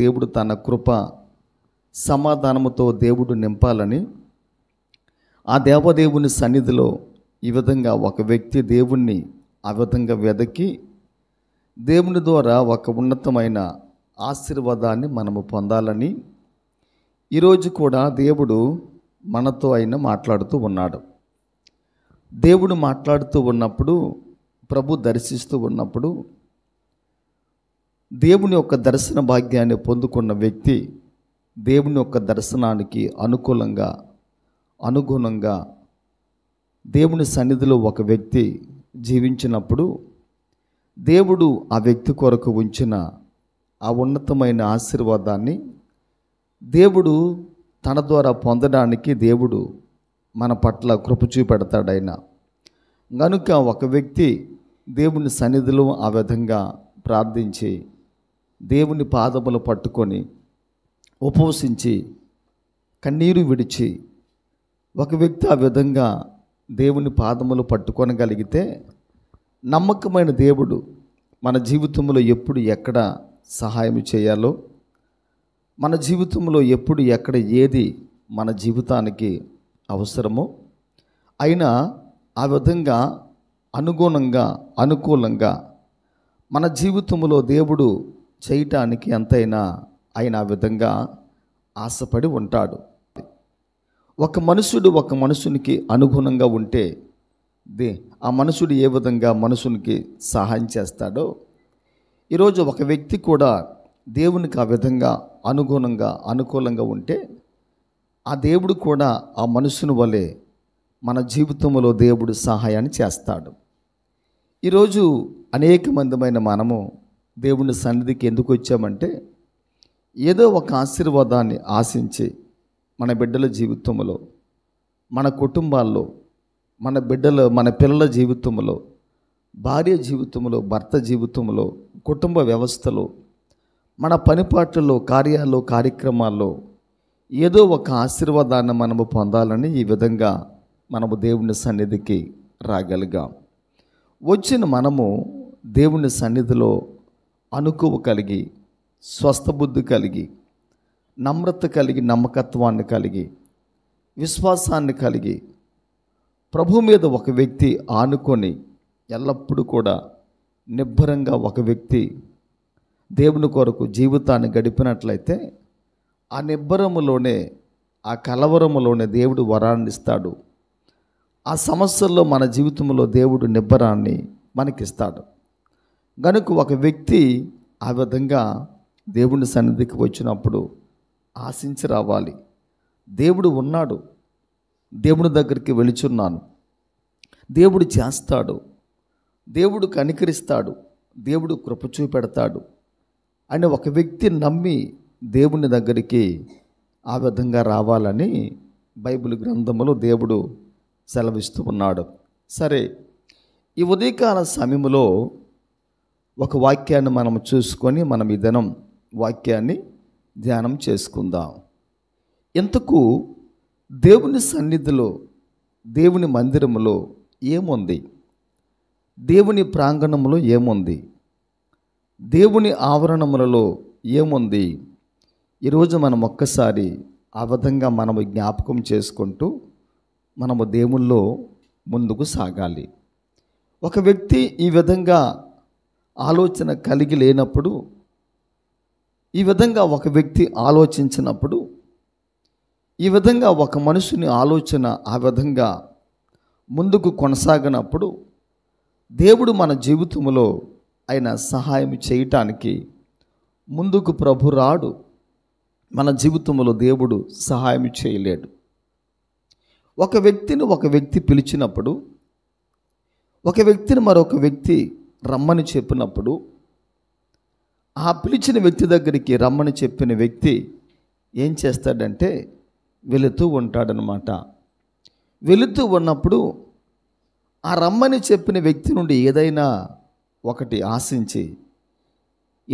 దేవుడు తన కృప సమాధానముతో దేవుడు నింపాలని ఆ దేవదేవుని సన్నిధిలో ఈ విధంగా ఒక వ్యక్తి దేవుణ్ణి ఆ విధంగా వెదకి దేవుని ద్వారా ఒక ఉన్నతమైన ఆశీర్వాదాన్ని మనము పొందాలని ఈరోజు కూడా దేవుడు మనతో అయిన మాట్లాడుతూ ఉన్నాడు దేవుడు మాట్లాడుతూ ఉన్నప్పుడు ప్రభు దర్శిస్తూ ఉన్నప్పుడు దేవుని యొక్క దర్శన భాగ్యాన్ని పొందుకున్న వ్యక్తి దేవుని యొక్క దర్శనానికి అనుకూలంగా అనుగుణంగా దేవుని సన్నిధిలో ఒక వ్యక్తి జీవించినప్పుడు దేవుడు ఆ వ్యక్తి కొరకు ఉంచిన ఆ ఉన్నతమైన ఆశీర్వాదాన్ని దేవుడు తన ద్వారా పొందడానికి దేవుడు మన పట్ల కృప చూపెడతాడైనా కనుక ఒక వ్యక్తి దేవుని సన్నిధిలో ఆ విధంగా ప్రార్థించి దేవుని పాదములు పట్టుకొని ఉపవసించి కన్నీరు విడిచి ఒక వ్యక్తి ఆ విధంగా దేవుని పాదములు పట్టుకొనగలిగితే నమ్మకమైన దేవుడు మన జీవితంలో ఎప్పుడు ఎక్కడ సహాయం చేయాలో మన జీవితంలో ఎప్పుడు ఎక్కడ ఏది మన జీవితానికి అవసరమో అయినా ఆ విధంగా అనుగుణంగా అనుకూలంగా మన జీవితంలో దేవుడు చేయటానికి ఎంతైనా ఆయన ఆ విధంగా ఆశపడి ఉంటాడు ఒక మనుషుడు ఒక మనుషునికి అనుగుణంగా ఉంటే దే ఆ మనుషుడు ఏ విధంగా మనుషునికి సహాయం చేస్తాడో ఈరోజు ఒక వ్యక్తి కూడా దేవునికి ఆ విధంగా అనుగుణంగా అనుకూలంగా ఉంటే ఆ దేవుడు కూడా ఆ మనుషుని వలె మన జీవితంలో దేవుడు సహాయాన్ని చేస్తాడు ఈరోజు అనేక మందిమైన మనము దేవుని సన్నిధికి ఎందుకు వచ్చామంటే ఏదో ఒక ఆశీర్వాదాన్ని ఆశించి మన బిడ్డల జీవితంలో మన కుటుంబాల్లో మన బిడ్డల మన పిల్లల జీవితంలో భార్య జీవితంలో భర్త జీవితంలో కుటుంబ వ్యవస్థలో మన పనిపాట్లలో కార్యాల్లో కార్యక్రమాల్లో ఏదో ఒక ఆశీర్వాదాన్ని మనము పొందాలని ఈ విధంగా మనము దేవుని సన్నిధికి రాగలిగాం వచ్చిన మనము దేవుని సన్నిధిలో అనుకువ కలిగి స్వస్థబుద్ధి కలిగి నమ్రత కలిగి నమ్మకత్వాన్ని కలిగి విశ్వాసాన్ని కలిగి ప్రభు మీద ఒక వ్యక్తి ఆనుకొని ఎల్లప్పుడూ కూడా నిబ్బరంగా ఒక వ్యక్తి దేవుని కొరకు జీవితాన్ని గడిపినట్లయితే ఆ నిబ్బరములోనే ఆ కలవరములోనే దేవుడు వరాన్ని ఇస్తాడు ఆ సమస్యల్లో మన జీవితంలో దేవుడు నిబ్బరాన్ని మనకిస్తాడు కనుక ఒక వ్యక్తి ఆ విధంగా దేవుని సన్నిధికి వచ్చినప్పుడు ఆశించి రావాలి దేవుడు ఉన్నాడు దేవుడి దగ్గరికి వెళుచున్నాను దేవుడు చేస్తాడు దేవుడు కనికరిస్తాడు దేవుడు కృప చూపెడతాడు అని ఒక వ్యక్తి నమ్మి దేవుని దగ్గరికి ఆ విధంగా రావాలని బైబిల్ గ్రంథములో దేవుడు సెలవిస్తూ ఉన్నాడు సరే ఈ ఉదయకాల సమయంలో ఒక వాక్యాన్ని మనం చూసుకొని మనం ఈ దినం వాక్యాన్ని ధ్యానం చేసుకుందాం ఇంతకు దేవుని సన్నిధిలో దేవుని మందిరంలో ఏముంది దేవుని ప్రాంగణంలో ఏముంది దేవుని ఆవరణములలో ఏముంది ఈరోజు మనం ఒక్కసారి ఆ విధంగా మనము జ్ఞాపకం చేసుకుంటూ మనము దేవుల్లో ముందుకు సాగాలి ఒక వ్యక్తి ఈ విధంగా ఆలోచన కలిగి లేనప్పుడు ఈ విధంగా ఒక వ్యక్తి ఆలోచించినప్పుడు ఈ విధంగా ఒక మనుషుని ఆలోచన ఆ విధంగా ముందుకు కొనసాగినప్పుడు దేవుడు మన జీవితంలో ఆయన సహాయం చేయటానికి ముందుకు ప్రభు రాడు మన జీవితంలో దేవుడు సహాయం చేయలేడు ఒక వ్యక్తిని ఒక వ్యక్తి పిలిచినప్పుడు ఒక వ్యక్తిని మరొక వ్యక్తి రమ్మని చెప్పినప్పుడు ఆ పిలిచిన వ్యక్తి దగ్గరికి రమ్మని చెప్పిన వ్యక్తి ఏం చేస్తాడంటే వెళుతూ ఉంటాడనమాట వెళుతూ ఉన్నప్పుడు ఆ రమ్మని చెప్పిన వ్యక్తి నుండి ఏదైనా ఒకటి ఆశించి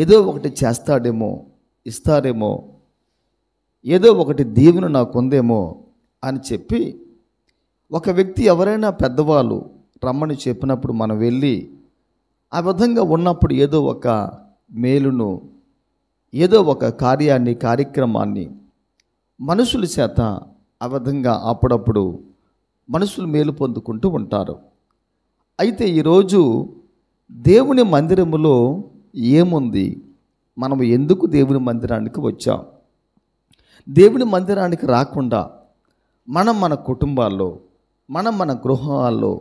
ఏదో ఒకటి చేస్తాడేమో ఇస్తారేమో ఏదో ఒకటి దీవెన ఉందేమో అని చెప్పి ఒక వ్యక్తి ఎవరైనా పెద్దవాళ్ళు రమ్మని చెప్పినప్పుడు మనం వెళ్ళి ఆ విధంగా ఉన్నప్పుడు ఏదో ఒక మేలును ఏదో ఒక కార్యాన్ని కార్యక్రమాన్ని మనుషుల చేత ఆ విధంగా అప్పుడప్పుడు మనుషులు మేలు పొందుకుంటూ ఉంటారు అయితే ఈరోజు దేవుని మందిరములో ఏముంది మనం ఎందుకు దేవుని మందిరానికి వచ్చాం దేవుని మందిరానికి రాకుండా మనం మన కుటుంబాల్లో మనం మన గృహాల్లో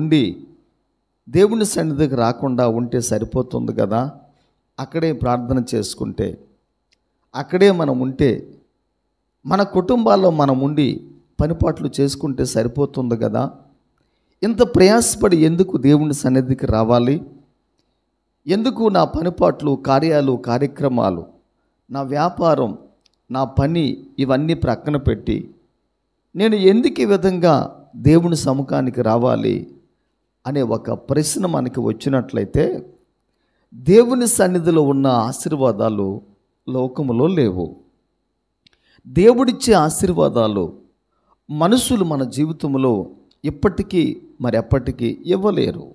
ఉండి దేవుని సన్నిధికి రాకుండా ఉంటే సరిపోతుంది కదా అక్కడే ప్రార్థన చేసుకుంటే అక్కడే మనం ఉంటే మన కుటుంబాల్లో మనం ఉండి పనిపాట్లు చేసుకుంటే సరిపోతుంది కదా ఇంత ప్రయాసపడి ఎందుకు దేవుని సన్నిధికి రావాలి ఎందుకు నా పనిపాట్లు కార్యాలు కార్యక్రమాలు నా వ్యాపారం నా పని ఇవన్నీ ప్రక్కన పెట్టి నేను ఎందుకు ఈ విధంగా దేవుని సముఖానికి రావాలి అనే ఒక ప్రశ్న మనకి వచ్చినట్లయితే దేవుని సన్నిధిలో ఉన్న ఆశీర్వాదాలు లోకములో లేవు దేవుడిచ్చే ఆశీర్వాదాలు మనుషులు మన జీవితంలో ఇప్పటికీ మరి ఎప్పటికీ ఇవ్వలేరు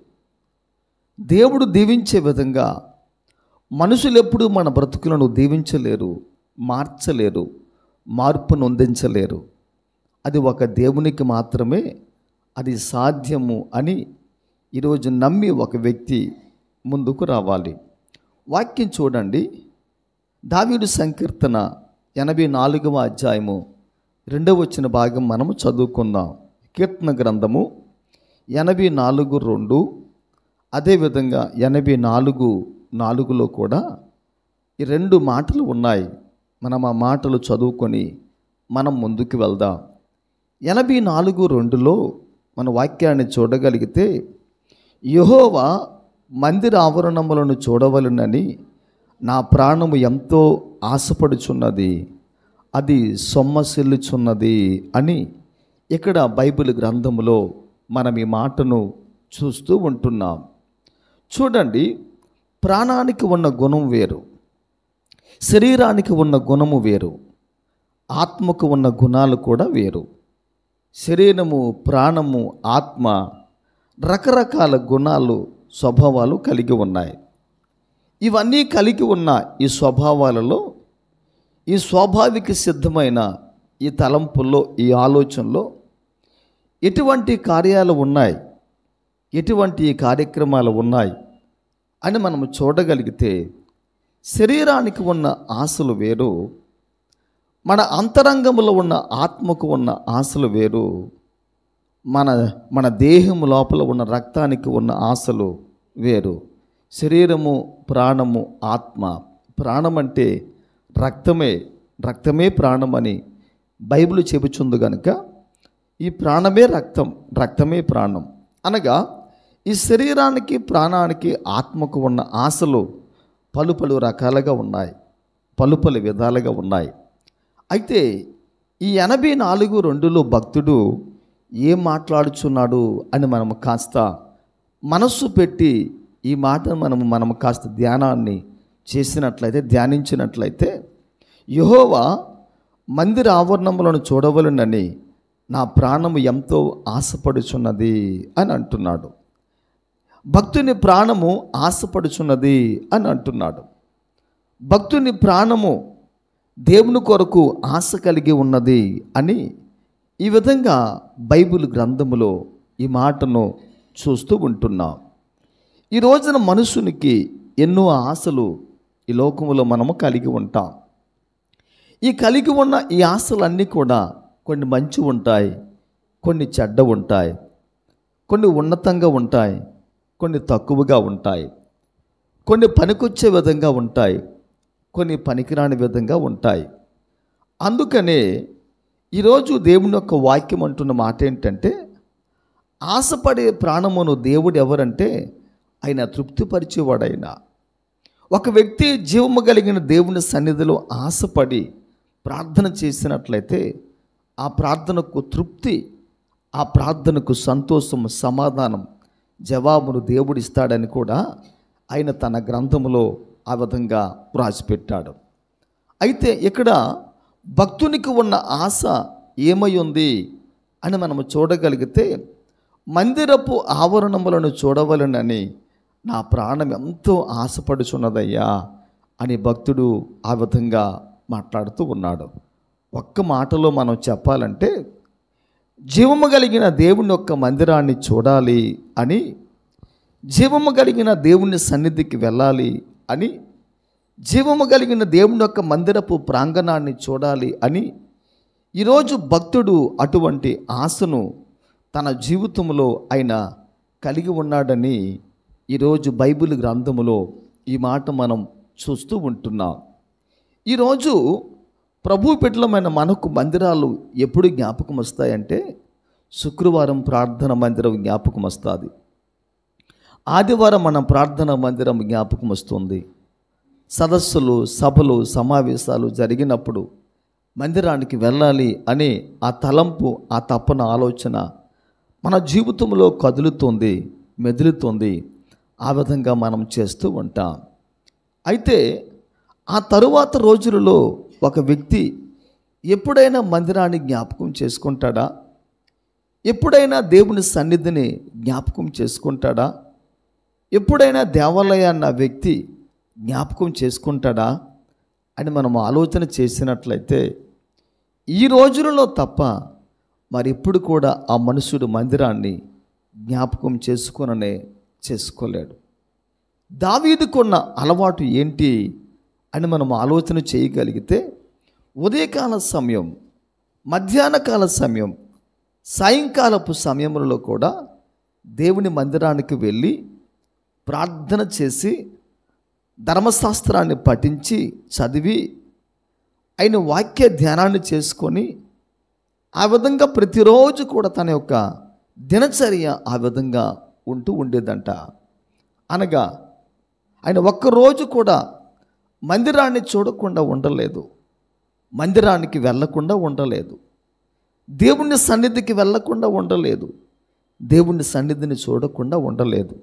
దేవుడు దీవించే విధంగా మనుషులు ఎప్పుడు మన బ్రతుకులను దీవించలేరు మార్చలేరు మార్పు నొందించలేరు అది ఒక దేవునికి మాత్రమే అది సాధ్యము అని ఈరోజు నమ్మి ఒక వ్యక్తి ముందుకు రావాలి వాక్యం చూడండి దావిడు సంకీర్తన ఎనభై నాలుగవ అధ్యాయము రెండవ వచ్చిన భాగం మనము చదువుకుందాం కీర్తన గ్రంథము ఎనభై నాలుగు రెండు అదేవిధంగా ఎనభై నాలుగు నాలుగులో కూడా ఈ రెండు మాటలు ఉన్నాయి మనం ఆ మాటలు చదువుకొని మనం ముందుకు వెళ్దాం ఎనభై నాలుగు రెండులో మన వాక్యాన్ని చూడగలిగితే యహోవా మందిర ఆవరణములను చూడవలనని నా ప్రాణము ఎంతో ఆశపడుచున్నది అది సొమ్మసిల్లుచున్నది అని ఇక్కడ బైబిల్ గ్రంథములో మనం ఈ మాటను చూస్తూ ఉంటున్నాం చూడండి ప్రాణానికి ఉన్న గుణం వేరు శరీరానికి ఉన్న గుణము వేరు ఆత్మకు ఉన్న గుణాలు కూడా వేరు శరీరము ప్రాణము ఆత్మ రకరకాల గుణాలు స్వభావాలు కలిగి ఉన్నాయి ఇవన్నీ కలిగి ఉన్న ఈ స్వభావాలలో ఈ స్వాభావిక సిద్ధమైన ఈ తలంపుల్లో ఈ ఆలోచనలో ఎటువంటి కార్యాలు ఉన్నాయి ఎటువంటి కార్యక్రమాలు ఉన్నాయి అని మనం చూడగలిగితే శరీరానికి ఉన్న ఆశలు వేరు మన అంతరంగంలో ఉన్న ఆత్మకు ఉన్న ఆశలు వేరు మన మన దేహం లోపల ఉన్న రక్తానికి ఉన్న ఆశలు వేరు శరీరము ప్రాణము ఆత్మ ప్రాణం అంటే రక్తమే రక్తమే ప్రాణం అని బైబిల్ చెబుచుంది కనుక ఈ ప్రాణమే రక్తం రక్తమే ప్రాణం అనగా ఈ శరీరానికి ప్రాణానికి ఆత్మకు ఉన్న ఆశలు పలు పలు రకాలుగా ఉన్నాయి పలు పలు విధాలుగా ఉన్నాయి అయితే ఈ ఎనభై నాలుగు రెండులో భక్తుడు ఏం మాట్లాడుచున్నాడు అని మనము కాస్త మనస్సు పెట్టి ఈ మాట మనము మనము కాస్త ధ్యానాన్ని చేసినట్లయితే ధ్యానించినట్లయితే యహోవా మందిర ఆవరణములను చూడవలనని నా ప్రాణము ఎంతో ఆశపడుచున్నది అని అంటున్నాడు భక్తుని ప్రాణము ఆశపడుచున్నది అని అంటున్నాడు భక్తుని ప్రాణము దేవుని కొరకు ఆశ కలిగి ఉన్నది అని ఈ విధంగా బైబిల్ గ్రంథములో ఈ మాటను చూస్తూ ఉంటున్నాం ఈ రోజున మనుషునికి ఎన్నో ఆశలు ఈ లోకములో మనము కలిగి ఉంటాం ఈ కలిగి ఉన్న ఈ ఆశలన్నీ కూడా కొన్ని మంచి ఉంటాయి కొన్ని చెడ్డ ఉంటాయి కొన్ని ఉన్నతంగా ఉంటాయి కొన్ని తక్కువగా ఉంటాయి కొన్ని పనికొచ్చే విధంగా ఉంటాయి కొన్ని పనికిరాని విధంగా ఉంటాయి అందుకనే ఈరోజు దేవుని యొక్క వాక్యం అంటున్న మాట ఏంటంటే ఆశపడే ప్రాణమును దేవుడు ఎవరంటే ఆయన తృప్తిపరిచేవాడైన ఒక వ్యక్తి జీవము కలిగిన దేవుని సన్నిధిలో ఆశపడి ప్రార్థన చేసినట్లయితే ఆ ప్రార్థనకు తృప్తి ఆ ప్రార్థనకు సంతోషం సమాధానం జవాబును దేవుడు ఇస్తాడని కూడా ఆయన తన గ్రంథములో ఆ విధంగా వ్రాసిపెట్టాడు అయితే ఇక్కడ భక్తునికి ఉన్న ఆశ ఏమై ఉంది అని మనము చూడగలిగితే మందిరపు ఆవరణములను చూడవలనని నా ప్రాణం ఎంతో ఆశపడుచున్నదయ్యా అని భక్తుడు ఆ విధంగా మాట్లాడుతూ ఉన్నాడు ఒక్క మాటలో మనం చెప్పాలంటే జీవము కలిగిన దేవుని యొక్క మందిరాన్ని చూడాలి అని జీవము కలిగిన దేవుని సన్నిధికి వెళ్ళాలి అని జీవము కలిగిన దేవుని యొక్క మందిరపు ప్రాంగణాన్ని చూడాలి అని ఈరోజు భక్తుడు అటువంటి ఆశను తన జీవితంలో ఆయన కలిగి ఉన్నాడని ఈరోజు బైబిల్ గ్రంథములో ఈ మాట మనం చూస్తూ ఉంటున్నాం ఈరోజు ప్రభు పెట్టలమైన మనకు మందిరాలు ఎప్పుడు జ్ఞాపకం వస్తాయంటే శుక్రవారం ప్రార్థన మందిరం జ్ఞాపకం వస్తుంది ఆదివారం మన ప్రార్థన మందిరం జ్ఞాపకం వస్తుంది సదస్సులు సభలు సమావేశాలు జరిగినప్పుడు మందిరానికి వెళ్ళాలి అనే ఆ తలంపు ఆ తప్పన ఆలోచన మన జీవితంలో కదులుతుంది మెదులుతుంది ఆ విధంగా మనం చేస్తూ ఉంటాం అయితే ఆ తరువాత రోజులలో ఒక వ్యక్తి ఎప్పుడైనా మందిరాన్ని జ్ఞాపకం చేసుకుంటాడా ఎప్పుడైనా దేవుని సన్నిధిని జ్ఞాపకం చేసుకుంటాడా ఎప్పుడైనా దేవాలయాన్ని ఆ వ్యక్తి జ్ఞాపకం చేసుకుంటాడా అని మనం ఆలోచన చేసినట్లయితే ఈ రోజులలో తప్ప మరిప్పుడు కూడా ఆ మనుషుడు మందిరాన్ని జ్ఞాపకం చేసుకుననే చేసుకోలేడు దావీదుకున్న అలవాటు ఏంటి అని మనం ఆలోచన చేయగలిగితే ఉదయకాల సమయం మధ్యాహ్న కాల సమయం సాయంకాలపు సమయంలో కూడా దేవుని మందిరానికి వెళ్ళి ప్రార్థన చేసి ధర్మశాస్త్రాన్ని పఠించి చదివి ఆయన వాక్య ధ్యానాన్ని చేసుకొని ఆ విధంగా ప్రతిరోజు కూడా తన యొక్క దినచర్య ఆ విధంగా ఉంటూ ఉండేదంట అనగా ఆయన ఒక్కరోజు కూడా మందిరాన్ని చూడకుండా ఉండలేదు మందిరానికి వెళ్ళకుండా ఉండలేదు దేవుణ్ణి సన్నిధికి వెళ్ళకుండా ఉండలేదు దేవుణ్ణి సన్నిధిని చూడకుండా ఉండలేదు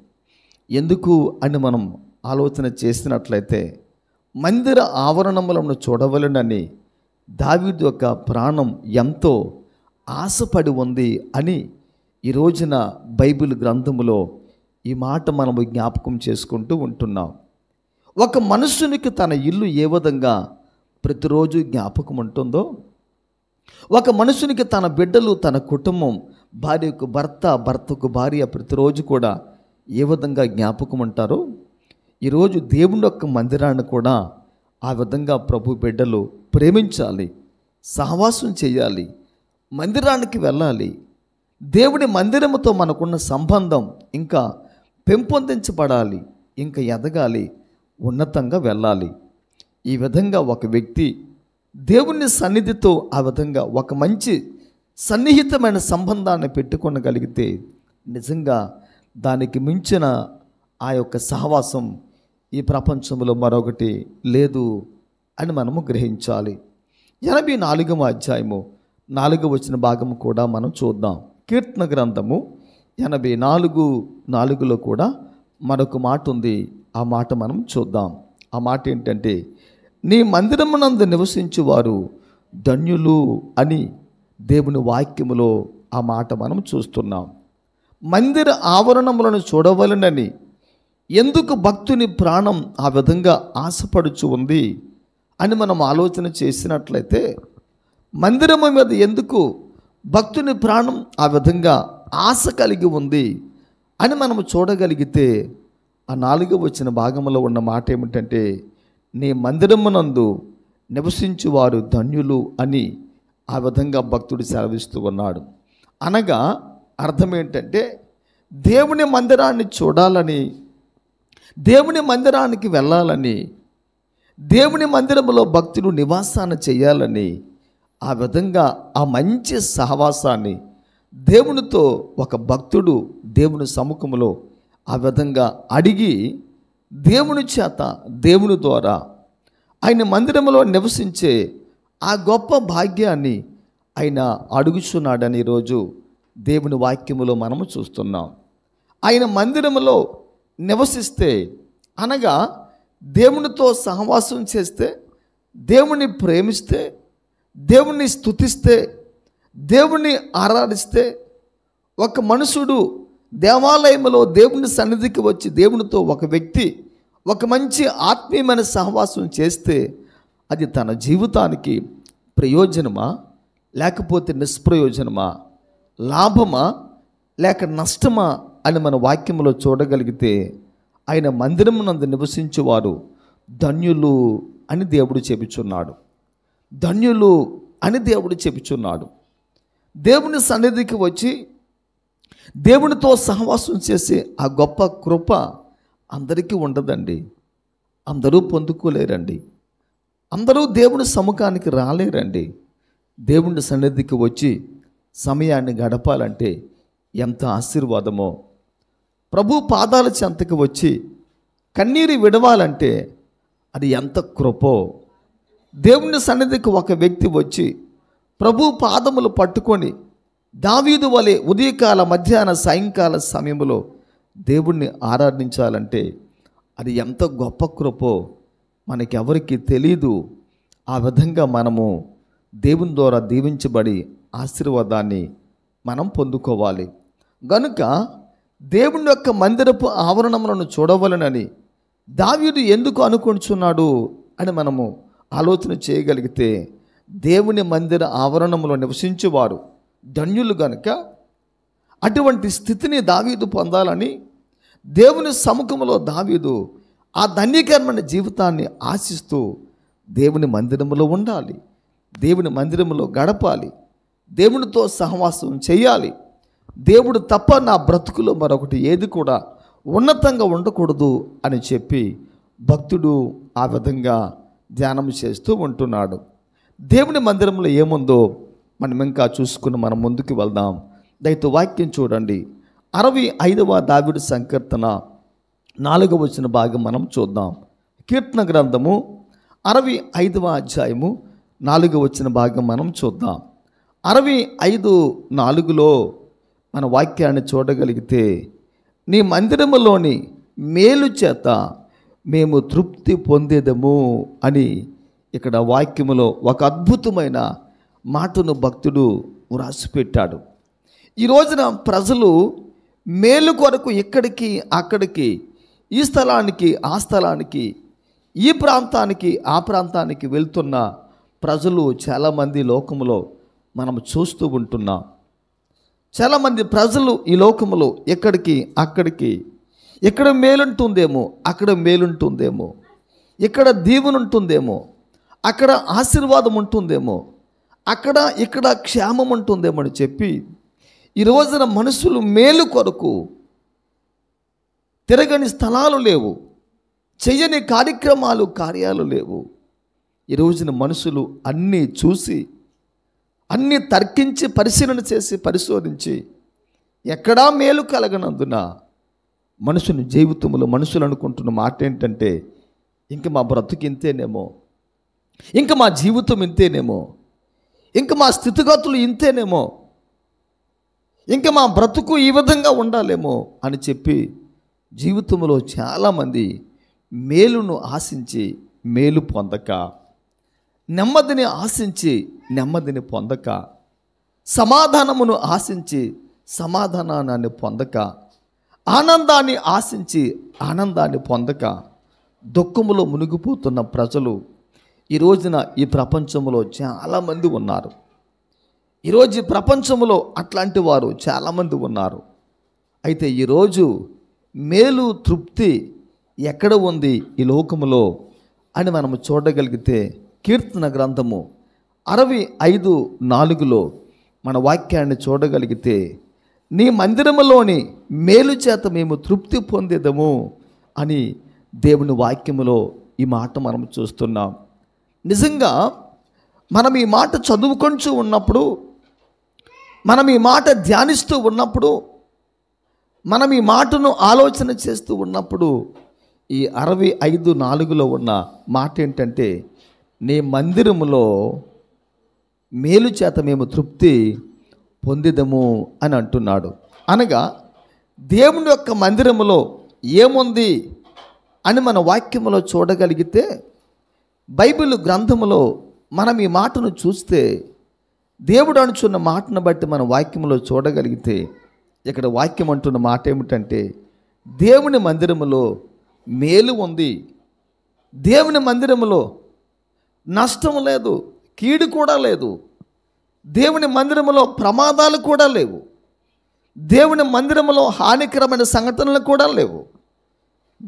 ఎందుకు అని మనం ఆలోచన చేసినట్లయితే మందిర ఆవరణములను చూడవలనని దావిడ్ యొక్క ప్రాణం ఎంతో ఆశపడి ఉంది అని ఈ రోజున బైబిల్ గ్రంథములో ఈ మాట మనము జ్ఞాపకం చేసుకుంటూ ఉంటున్నాం ఒక మనుషునికి తన ఇల్లు ఏ విధంగా ప్రతిరోజు జ్ఞాపకం ఉంటుందో ఒక మనుషునికి తన బిడ్డలు తన కుటుంబం భార్యకు భర్త భర్తకు భార్య ప్రతిరోజు కూడా ఏ విధంగా జ్ఞాపకం ఉంటారో ఈరోజు దేవుని యొక్క మందిరాన్ని కూడా ఆ విధంగా ప్రభు బిడ్డలు ప్రేమించాలి సహవాసం చేయాలి మందిరానికి వెళ్ళాలి దేవుని మందిరముతో మనకున్న సంబంధం ఇంకా పెంపొందించబడాలి ఇంకా ఎదగాలి ఉన్నతంగా వెళ్ళాలి ఈ విధంగా ఒక వ్యక్తి దేవుని సన్నిధితో ఆ విధంగా ఒక మంచి సన్నిహితమైన సంబంధాన్ని పెట్టుకొనగలిగితే నిజంగా దానికి మించిన ఆ యొక్క సహవాసం ఈ ప్రపంచంలో మరొకటి లేదు అని మనము గ్రహించాలి ఎనభై నాలుగవ అధ్యాయము నాలుగవ వచ్చిన భాగము కూడా మనం చూద్దాం కీర్తన గ్రంథము ఎనభై నాలుగు నాలుగులో కూడా మరొక మాట ఉంది ఆ మాట మనం చూద్దాం ఆ మాట ఏంటంటే నీ మందిరమునందు నివసించువారు ధన్యులు అని దేవుని వాక్యములో ఆ మాట మనం చూస్తున్నాం మందిర ఆవరణములను చూడవలనని ఎందుకు భక్తుని ప్రాణం ఆ విధంగా ఆశపడుచు ఉంది అని మనం ఆలోచన చేసినట్లయితే మందిరము మీద ఎందుకు భక్తుని ప్రాణం ఆ విధంగా ఆశ కలిగి ఉంది అని మనము చూడగలిగితే ఆ నాలుగవ వచ్చిన భాగంలో ఉన్న మాట ఏమిటంటే నీ మందిరమునందు వారు ధన్యులు అని ఆ విధంగా భక్తుడు సెలవిస్తూ ఉన్నాడు అనగా అర్థం ఏంటంటే దేవుని మందిరాన్ని చూడాలని దేవుని మందిరానికి వెళ్ళాలని దేవుని మందిరంలో భక్తులు నివాసాన చేయాలని ఆ విధంగా ఆ మంచి సహవాసాన్ని దేవునితో ఒక భక్తుడు దేవుని సముఖంలో ఆ విధంగా అడిగి దేవుని చేత దేవుని ద్వారా ఆయన మందిరంలో నివసించే ఆ గొప్ప భాగ్యాన్ని ఆయన అడుగుచున్నాడని ఈరోజు దేవుని వాక్యములో మనము చూస్తున్నాం ఆయన మందిరంలో నివసిస్తే అనగా దేవునితో సహవాసం చేస్తే దేవుణ్ణి ప్రేమిస్తే దేవుణ్ణి స్థుతిస్తే దేవుణ్ణి ఆరాధిస్తే ఒక మనుషుడు దేవాలయంలో దేవుని సన్నిధికి వచ్చి దేవునితో ఒక వ్యక్తి ఒక మంచి ఆత్మీయమైన సహవాసం చేస్తే అది తన జీవితానికి ప్రయోజనమా లేకపోతే నిష్ప్రయోజనమా లాభమా లేక నష్టమా అని మన వాక్యంలో చూడగలిగితే ఆయన మందిరం నందు నివసించేవారు ధన్యులు అని దేవుడు చెబుచున్నాడు ధన్యులు అని దేవుడు చెబుచున్నాడు దేవుని సన్నిధికి వచ్చి దేవునితో సహవాసం చేసే ఆ గొప్ప కృప అందరికీ ఉండదండి అందరూ పొందుకోలేరండి అందరూ దేవుని సముఖానికి రాలేరండి దేవుని సన్నిధికి వచ్చి సమయాన్ని గడపాలంటే ఎంత ఆశీర్వాదమో ప్రభు పాదాల చెంతకు వచ్చి కన్నీరు విడవాలంటే అది ఎంత కృపో దేవుని సన్నిధికి ఒక వ్యక్తి వచ్చి ప్రభు పాదములు పట్టుకొని దావీదు వలె ఉదయకాల మధ్యాహ్న సాయంకాల సమయంలో దేవుణ్ణి ఆరాధించాలంటే అది ఎంత గొప్ప కృపో మనకెవరికి తెలీదు ఆ విధంగా మనము దేవుని ద్వారా దీవించబడి ఆశీర్వాదాన్ని మనం పొందుకోవాలి గనుక దేవుని యొక్క మందిరపు ఆవరణములను చూడవలనని దావ్యుడు ఎందుకు అనుకుంటున్నాడు అని మనము ఆలోచన చేయగలిగితే దేవుని మందిర ఆవరణంలో నివసించేవారు ధన్యులు గనుక అటువంటి స్థితిని దావీదు పొందాలని దేవుని సముఖంలో దావీదు ఆ ధన్యకరమైన జీవితాన్ని ఆశిస్తూ దేవుని మందిరంలో ఉండాలి దేవుని మందిరంలో గడపాలి దేవునితో సహవాసం చేయాలి దేవుడు తప్ప నా బ్రతుకులో మరొకటి ఏది కూడా ఉన్నతంగా ఉండకూడదు అని చెప్పి భక్తుడు ఆ విధంగా ధ్యానం చేస్తూ ఉంటున్నాడు దేవుని మందిరంలో ఏముందో మనం ఇంకా చూసుకుని మనం ముందుకు వెళ్దాం దయతో వాక్యం చూడండి అరవై ఐదవ దావిడి సంకీర్తన నాలుగవ వచ్చిన భాగం మనం చూద్దాం కీర్తన గ్రంథము అరవై ఐదవ అధ్యాయము నాలుగవ వచ్చిన భాగం మనం చూద్దాం అరవై ఐదు నాలుగులో మన వాక్యాన్ని చూడగలిగితే నీ మందిరములోని మేలు చేత మేము తృప్తి పొందేదము అని ఇక్కడ వాక్యములో ఒక అద్భుతమైన మాటను భక్తుడు వ్రాసిపెట్టాడు ఈ రోజున ప్రజలు మేలు కొరకు ఇక్కడికి అక్కడికి ఈ స్థలానికి ఆ స్థలానికి ఈ ప్రాంతానికి ఆ ప్రాంతానికి వెళ్తున్న ప్రజలు చాలామంది లోకంలో మనం చూస్తూ ఉంటున్నాం చాలామంది ప్రజలు ఈ లోకంలో ఎక్కడికి అక్కడికి ఎక్కడ మేలుంటుందేమో అక్కడ మేలుంటుందేమో ఇక్కడ ఉంటుందేమో అక్కడ ఆశీర్వాదం ఉంటుందేమో అక్కడ ఇక్కడ క్షేమం ఉంటుందేమో అని చెప్పి ఈ రోజున మనుషులు మేలు కొరకు తిరగని స్థలాలు లేవు చేయని కార్యక్రమాలు కార్యాలు లేవు ఈ రోజున మనుషులు అన్నీ చూసి అన్ని తర్కించి పరిశీలన చేసి పరిశోధించి ఎక్కడా మేలు కలగనందున మనుషుని జీవితంలో మనుషులు అనుకుంటున్న మాట ఏంటంటే ఇంక మా బ్రతుకు ఇంతేనేమో ఇంక మా జీవితం ఇంతేనేమో ఇంక మా స్థితిగతులు ఇంతేనేమో ఇంక మా బ్రతుకు ఈ విధంగా ఉండాలేమో అని చెప్పి జీవితంలో చాలామంది మేలును ఆశించి మేలు పొందక నెమ్మదిని ఆశించి నెమ్మదిని పొందక సమాధానమును ఆశించి సమాధానాన్ని పొందక ఆనందాన్ని ఆశించి ఆనందాన్ని పొందక దుఃఖములో మునిగిపోతున్న ప్రజలు ఈ రోజున ఈ ప్రపంచంలో చాలామంది ఉన్నారు ఈరోజు ప్రపంచంలో అట్లాంటి వారు చాలామంది ఉన్నారు అయితే ఈరోజు మేలు తృప్తి ఎక్కడ ఉంది ఈ లోకములో అని మనము చూడగలిగితే కీర్తన గ్రంథము అరవై ఐదు నాలుగులో మన వాక్యాన్ని చూడగలిగితే నీ మందిరములోని మేలు చేత మేము తృప్తి పొందేదము అని దేవుని వాక్యములో ఈ మాట మనం చూస్తున్నాం నిజంగా మనం ఈ మాట చదువుకొంచు ఉన్నప్పుడు మనం ఈ మాట ధ్యానిస్తూ ఉన్నప్పుడు మనం ఈ మాటను ఆలోచన చేస్తూ ఉన్నప్పుడు ఈ అరవై ఐదు నాలుగులో ఉన్న మాట ఏంటంటే నీ మందిరములో మేలు చేత మేము తృప్తి పొందిదము అని అంటున్నాడు అనగా దేవుని యొక్క మందిరములో ఏముంది అని మన వాక్యములో చూడగలిగితే బైబిల్ గ్రంథములో మనం ఈ మాటను చూస్తే దేవుడు అనుచున్న మాటను బట్టి మన వాక్యములో చూడగలిగితే ఇక్కడ వాక్యం అంటున్న మాట ఏమిటంటే దేవుని మందిరములో మేలు ఉంది దేవుని మందిరములో నష్టం లేదు కీడు కూడా లేదు దేవుని మందిరంలో ప్రమాదాలు కూడా లేవు దేవుని మందిరంలో హానికరమైన సంఘటనలు కూడా లేవు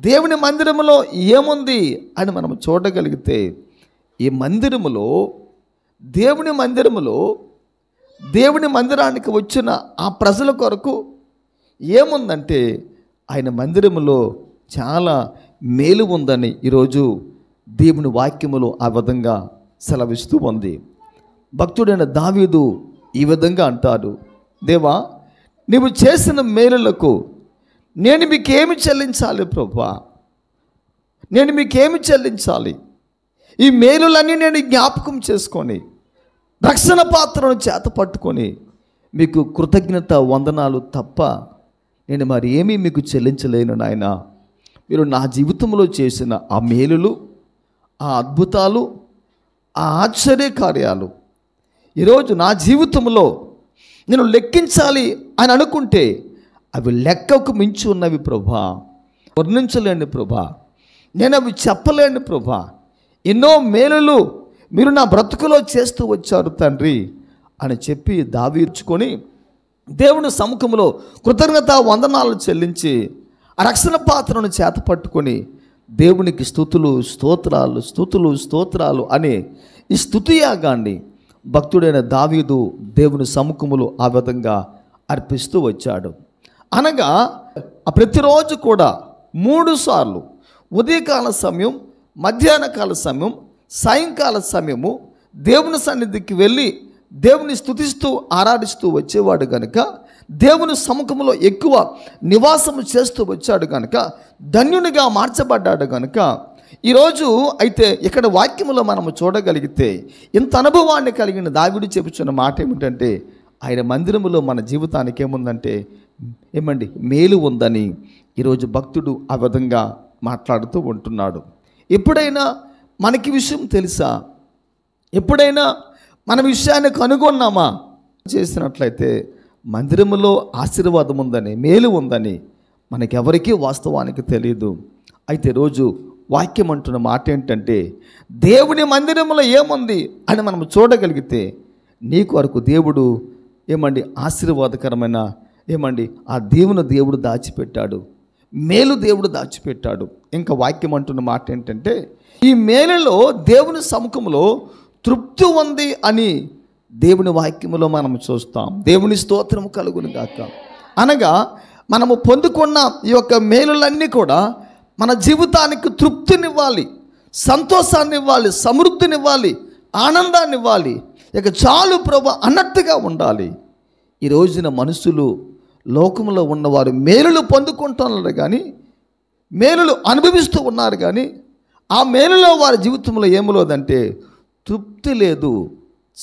దేవుని మందిరంలో ఏముంది అని మనం చూడగలిగితే ఈ మందిరములో దేవుని మందిరములో దేవుని మందిరానికి వచ్చిన ఆ ప్రజల కొరకు ఏముందంటే ఆయన మందిరములో చాలా మేలు ఉందని ఈరోజు దేవుని వాక్యములు ఆ విధంగా సెలవిస్తూ ఉంది భక్తుడైన దావీదు ఈ విధంగా అంటాడు దేవా నీవు చేసిన మేలులకు నేను మీకేమి చెల్లించాలి ప్రభా నేను మీకేమి చెల్లించాలి ఈ మేలులన్నీ నేను జ్ఞాపకం చేసుకొని రక్షణ పాత్రను చేత పట్టుకొని మీకు కృతజ్ఞత వందనాలు తప్ప నేను మరి ఏమీ మీకు చెల్లించలేను నాయన మీరు నా జీవితంలో చేసిన ఆ మేలులు ఆ అద్భుతాలు ఆ ఆశ్చర్య కార్యాలు ఈరోజు నా జీవితంలో నేను లెక్కించాలి అని అనుకుంటే అవి లెక్కకు మించి ఉన్నవి ప్రభా వర్ణించలేని ప్రభా నేను అవి చెప్పలేని ప్రభా ఎన్నో మేలులు మీరు నా బ్రతుకులో చేస్తూ వచ్చారు తండ్రి అని చెప్పి దావీర్చుకొని దేవుని సముఖంలో కృతజ్ఞత వందనాలు చెల్లించి రక్షణ పాత్రను చేత పట్టుకొని దేవునికి స్థుతులు స్తోత్రాలు స్థుతులు స్తోత్రాలు అనే ఈ స్థుతి యాగాన్ని భక్తుడైన దావీదు దేవుని సముఖములు ఆ విధంగా అర్పిస్తూ వచ్చాడు అనగా ప్రతిరోజు కూడా మూడు సార్లు ఉదయకాల సమయం మధ్యాహ్న కాల సమయం సాయంకాల సమయము దేవుని సన్నిధికి వెళ్ళి దేవుని స్థుతిస్తూ ఆరాధిస్తూ వచ్చేవాడు కనుక దేవుని సముఖంలో ఎక్కువ నివాసం చేస్తూ వచ్చాడు కనుక ధన్యునిగా మార్చబడ్డాడు కనుక ఈరోజు అయితే ఇక్కడ వాక్యములో మనము చూడగలిగితే ఇంత అనుభవాన్ని కలిగిన దావిడి చెబుతున్న మాట ఏమిటంటే ఆయన మందిరములో మన జీవితానికి ఏముందంటే ఏమండి మేలు ఉందని ఈరోజు భక్తుడు ఆ విధంగా మాట్లాడుతూ ఉంటున్నాడు ఎప్పుడైనా మనకి విషయం తెలుసా ఎప్పుడైనా మన విషయాన్ని కనుగొన్నామా చేసినట్లయితే మందిరంలో ఆశీర్వాదం ఉందని మేలు ఉందని మనకెవరికీ వాస్తవానికి తెలియదు అయితే రోజు వాక్యం అంటున్న మాట ఏంటంటే దేవుని మందిరంలో ఏముంది అని మనం చూడగలిగితే నీకు వరకు దేవుడు ఏమండి ఆశీర్వాదకరమైన ఏమండి ఆ దేవుని దేవుడు దాచిపెట్టాడు మేలు దేవుడు దాచిపెట్టాడు ఇంకా వాక్యం అంటున్న మాట ఏంటంటే ఈ మేలులో దేవుని సముఖంలో తృప్తి ఉంది అని దేవుని వాక్యములో మనం చూస్తాం దేవుని స్తోత్రము కలుగును గాక అనగా మనము పొందుకున్న ఈ యొక్క మేలులన్నీ కూడా మన జీవితానికి తృప్తినివ్వాలి సంతోషాన్ని ఇవ్వాలి సమృద్ధినివ్వాలి ఆనందాన్ని ఇవ్వాలి ఇక చాలు ప్రభు అన్నట్టుగా ఉండాలి ఈ రోజున మనుషులు లోకంలో ఉన్నవారు మేలులు పొందుకుంటున్నారు కానీ మేలులు అనుభవిస్తూ ఉన్నారు కానీ ఆ మేలులో వారి జీవితంలో ఏమలేదంటే తృప్తి లేదు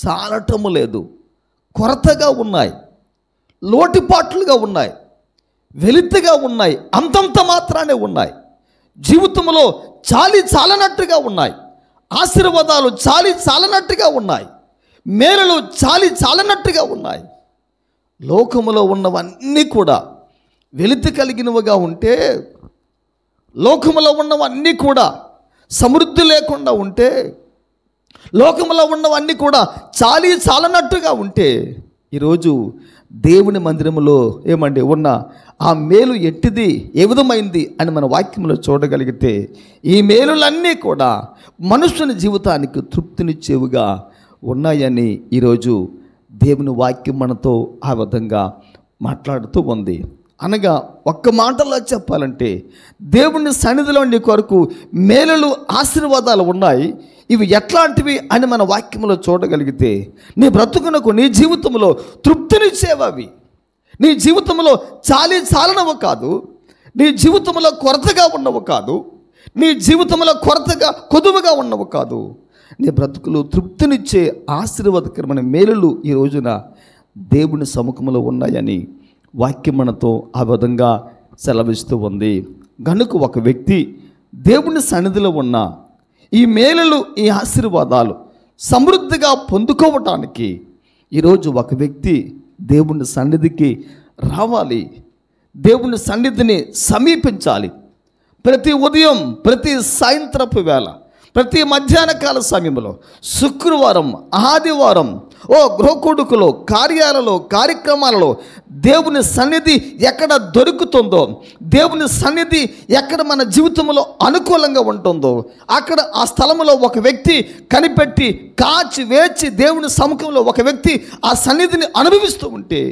సారటం లేదు కొరతగా ఉన్నాయి లోటుపాట్లుగా ఉన్నాయి వెలితిగా ఉన్నాయి అంతంత మాత్రానే ఉన్నాయి జీవితంలో చాలి చాలనట్టుగా ఉన్నాయి ఆశీర్వాదాలు చాలి చాలనట్టుగా ఉన్నాయి మేలలు చాలి చాలనట్టుగా ఉన్నాయి లోకములో ఉన్నవన్నీ కూడా వెలితి కలిగినవిగా ఉంటే లోకములో ఉన్నవన్నీ కూడా సమృద్ధి లేకుండా ఉంటే లోకంలో ఉన్నవన్నీ కూడా చాలి చాలనట్టుగా ఉంటే ఈరోజు దేవుని మందిరంలో ఏమండి ఉన్న ఆ మేలు ఎట్టిది ఏ విధమైంది అని మన వాక్యంలో చూడగలిగితే ఈ మేలులన్నీ కూడా మనుషుని జీవితానికి తృప్తినిచ్చేవిగా ఉన్నాయని ఈరోజు దేవుని వాక్యం మనతో ఆ విధంగా మాట్లాడుతూ ఉంది అనగా ఒక్క మాటలో చెప్పాలంటే దేవుని సన్నిధిలో నీ కొరకు మేలలు ఆశీర్వాదాలు ఉన్నాయి ఇవి ఎట్లాంటివి అని మన వాక్యంలో చూడగలిగితే నీ బ్రతుకునకు నీ జీవితంలో తృప్తినిచ్చేవవి నీ జీవితంలో చాలీ చాలనవు కాదు నీ జీవితంలో కొరతగా ఉన్నవు కాదు నీ జీవితంలో కొరతగా కొదువుగా ఉన్నవు కాదు నీ బ్రతుకులు తృప్తినిచ్చే ఆశీర్వాదకరమైన మేలులు ఈ రోజున దేవుని సముఖంలో ఉన్నాయని వాక్యం మనతో ఆ విధంగా సెలవిస్తూ ఉంది గనుక ఒక వ్యక్తి దేవుని సన్నిధిలో ఉన్న ఈ మేలలు ఈ ఆశీర్వాదాలు సమృద్ధిగా పొందుకోవటానికి ఈరోజు ఒక వ్యక్తి దేవుని సన్నిధికి రావాలి దేవుని సన్నిధిని సమీపించాలి ప్రతి ఉదయం ప్రతి సాయంత్రపు వేళ ప్రతి మధ్యాహ్నకాల సమయంలో శుక్రవారం ఆదివారం ఓ కొడుకులో కార్యాలలో కార్యక్రమాలలో దేవుని సన్నిధి ఎక్కడ దొరుకుతుందో దేవుని సన్నిధి ఎక్కడ మన జీవితంలో అనుకూలంగా ఉంటుందో అక్కడ ఆ స్థలంలో ఒక వ్యక్తి కనిపెట్టి కాచి వేచి దేవుని సముఖంలో ఒక వ్యక్తి ఆ సన్నిధిని అనుభవిస్తూ ఉంటే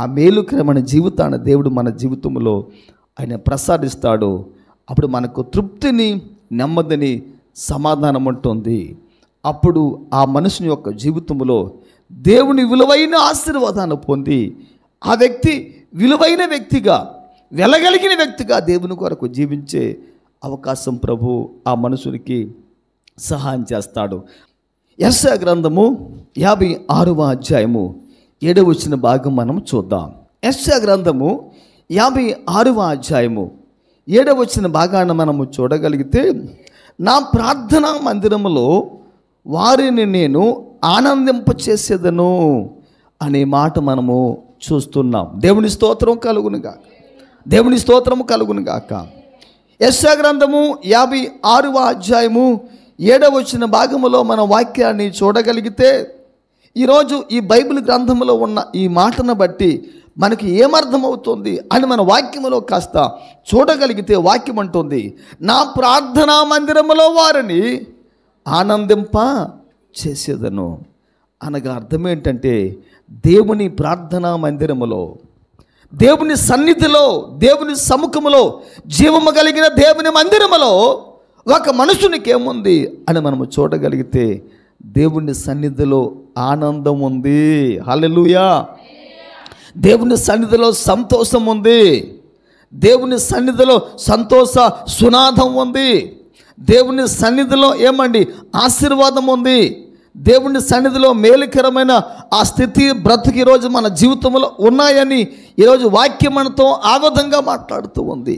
ఆ మేలుకరమైన జీవితాన్ని దేవుడు మన జీవితంలో ఆయన ప్రసాదిస్తాడు అప్పుడు మనకు తృప్తిని నెమ్మదిని సమాధానం ఉంటుంది అప్పుడు ఆ మనుషుని యొక్క జీవితంలో దేవుని విలువైన ఆశీర్వాదాన్ని పొంది ఆ వ్యక్తి విలువైన వ్యక్తిగా వెలగలిగిన వ్యక్తిగా దేవుని కొరకు జీవించే అవకాశం ప్రభు ఆ మనుషునికి సహాయం చేస్తాడు ఎస్ గ్రంథము యాభై ఆరవ అధ్యాయము ఏడవ వచ్చిన భాగం మనం చూద్దాం ఎస్ గ్రంథము యాభై ఆరవ అధ్యాయము ఏడవ వచ్చిన భాగాన్ని మనము చూడగలిగితే నా ప్రార్థనా మందిరములో వారిని నేను ఆనందింప చేసేదను అనే మాట మనము చూస్తున్నాం దేవుని స్తోత్రం కలుగునుగా దేవుని స్తోత్రము కలుగునుగాక యశా గ్రంథము యాభై ఆరువ అధ్యాయము ఏడవ వచ్చిన భాగములో మన వాక్యాన్ని చూడగలిగితే ఈరోజు ఈ బైబిల్ గ్రంథంలో ఉన్న ఈ మాటను బట్టి మనకి ఏమర్థమవుతుంది అని మన వాక్యములో కాస్త చూడగలిగితే వాక్యం అంటుంది నా ప్రార్థనా మందిరములో వారిని ఆనందింప చేసేదను అనగా అర్థం ఏంటంటే దేవుని ప్రార్థనా మందిరములో దేవుని సన్నిధిలో దేవుని సముఖములో జీవము కలిగిన దేవుని మందిరములో ఒక మనుషునికి ఏముంది అని మనము చూడగలిగితే దేవుని సన్నిధిలో ఆనందం ఉంది హలెలుయా దేవుని సన్నిధిలో సంతోషం ఉంది దేవుని సన్నిధిలో సంతోష సునాదం ఉంది దేవుని సన్నిధిలో ఏమండి ఆశీర్వాదం ఉంది దేవుని సన్నిధిలో మేలుకరమైన ఆ స్థితి బ్రతుకు ఈరోజు మన జీవితంలో ఉన్నాయని ఈరోజు వాక్యం మనతో ఆ విధంగా మాట్లాడుతూ ఉంది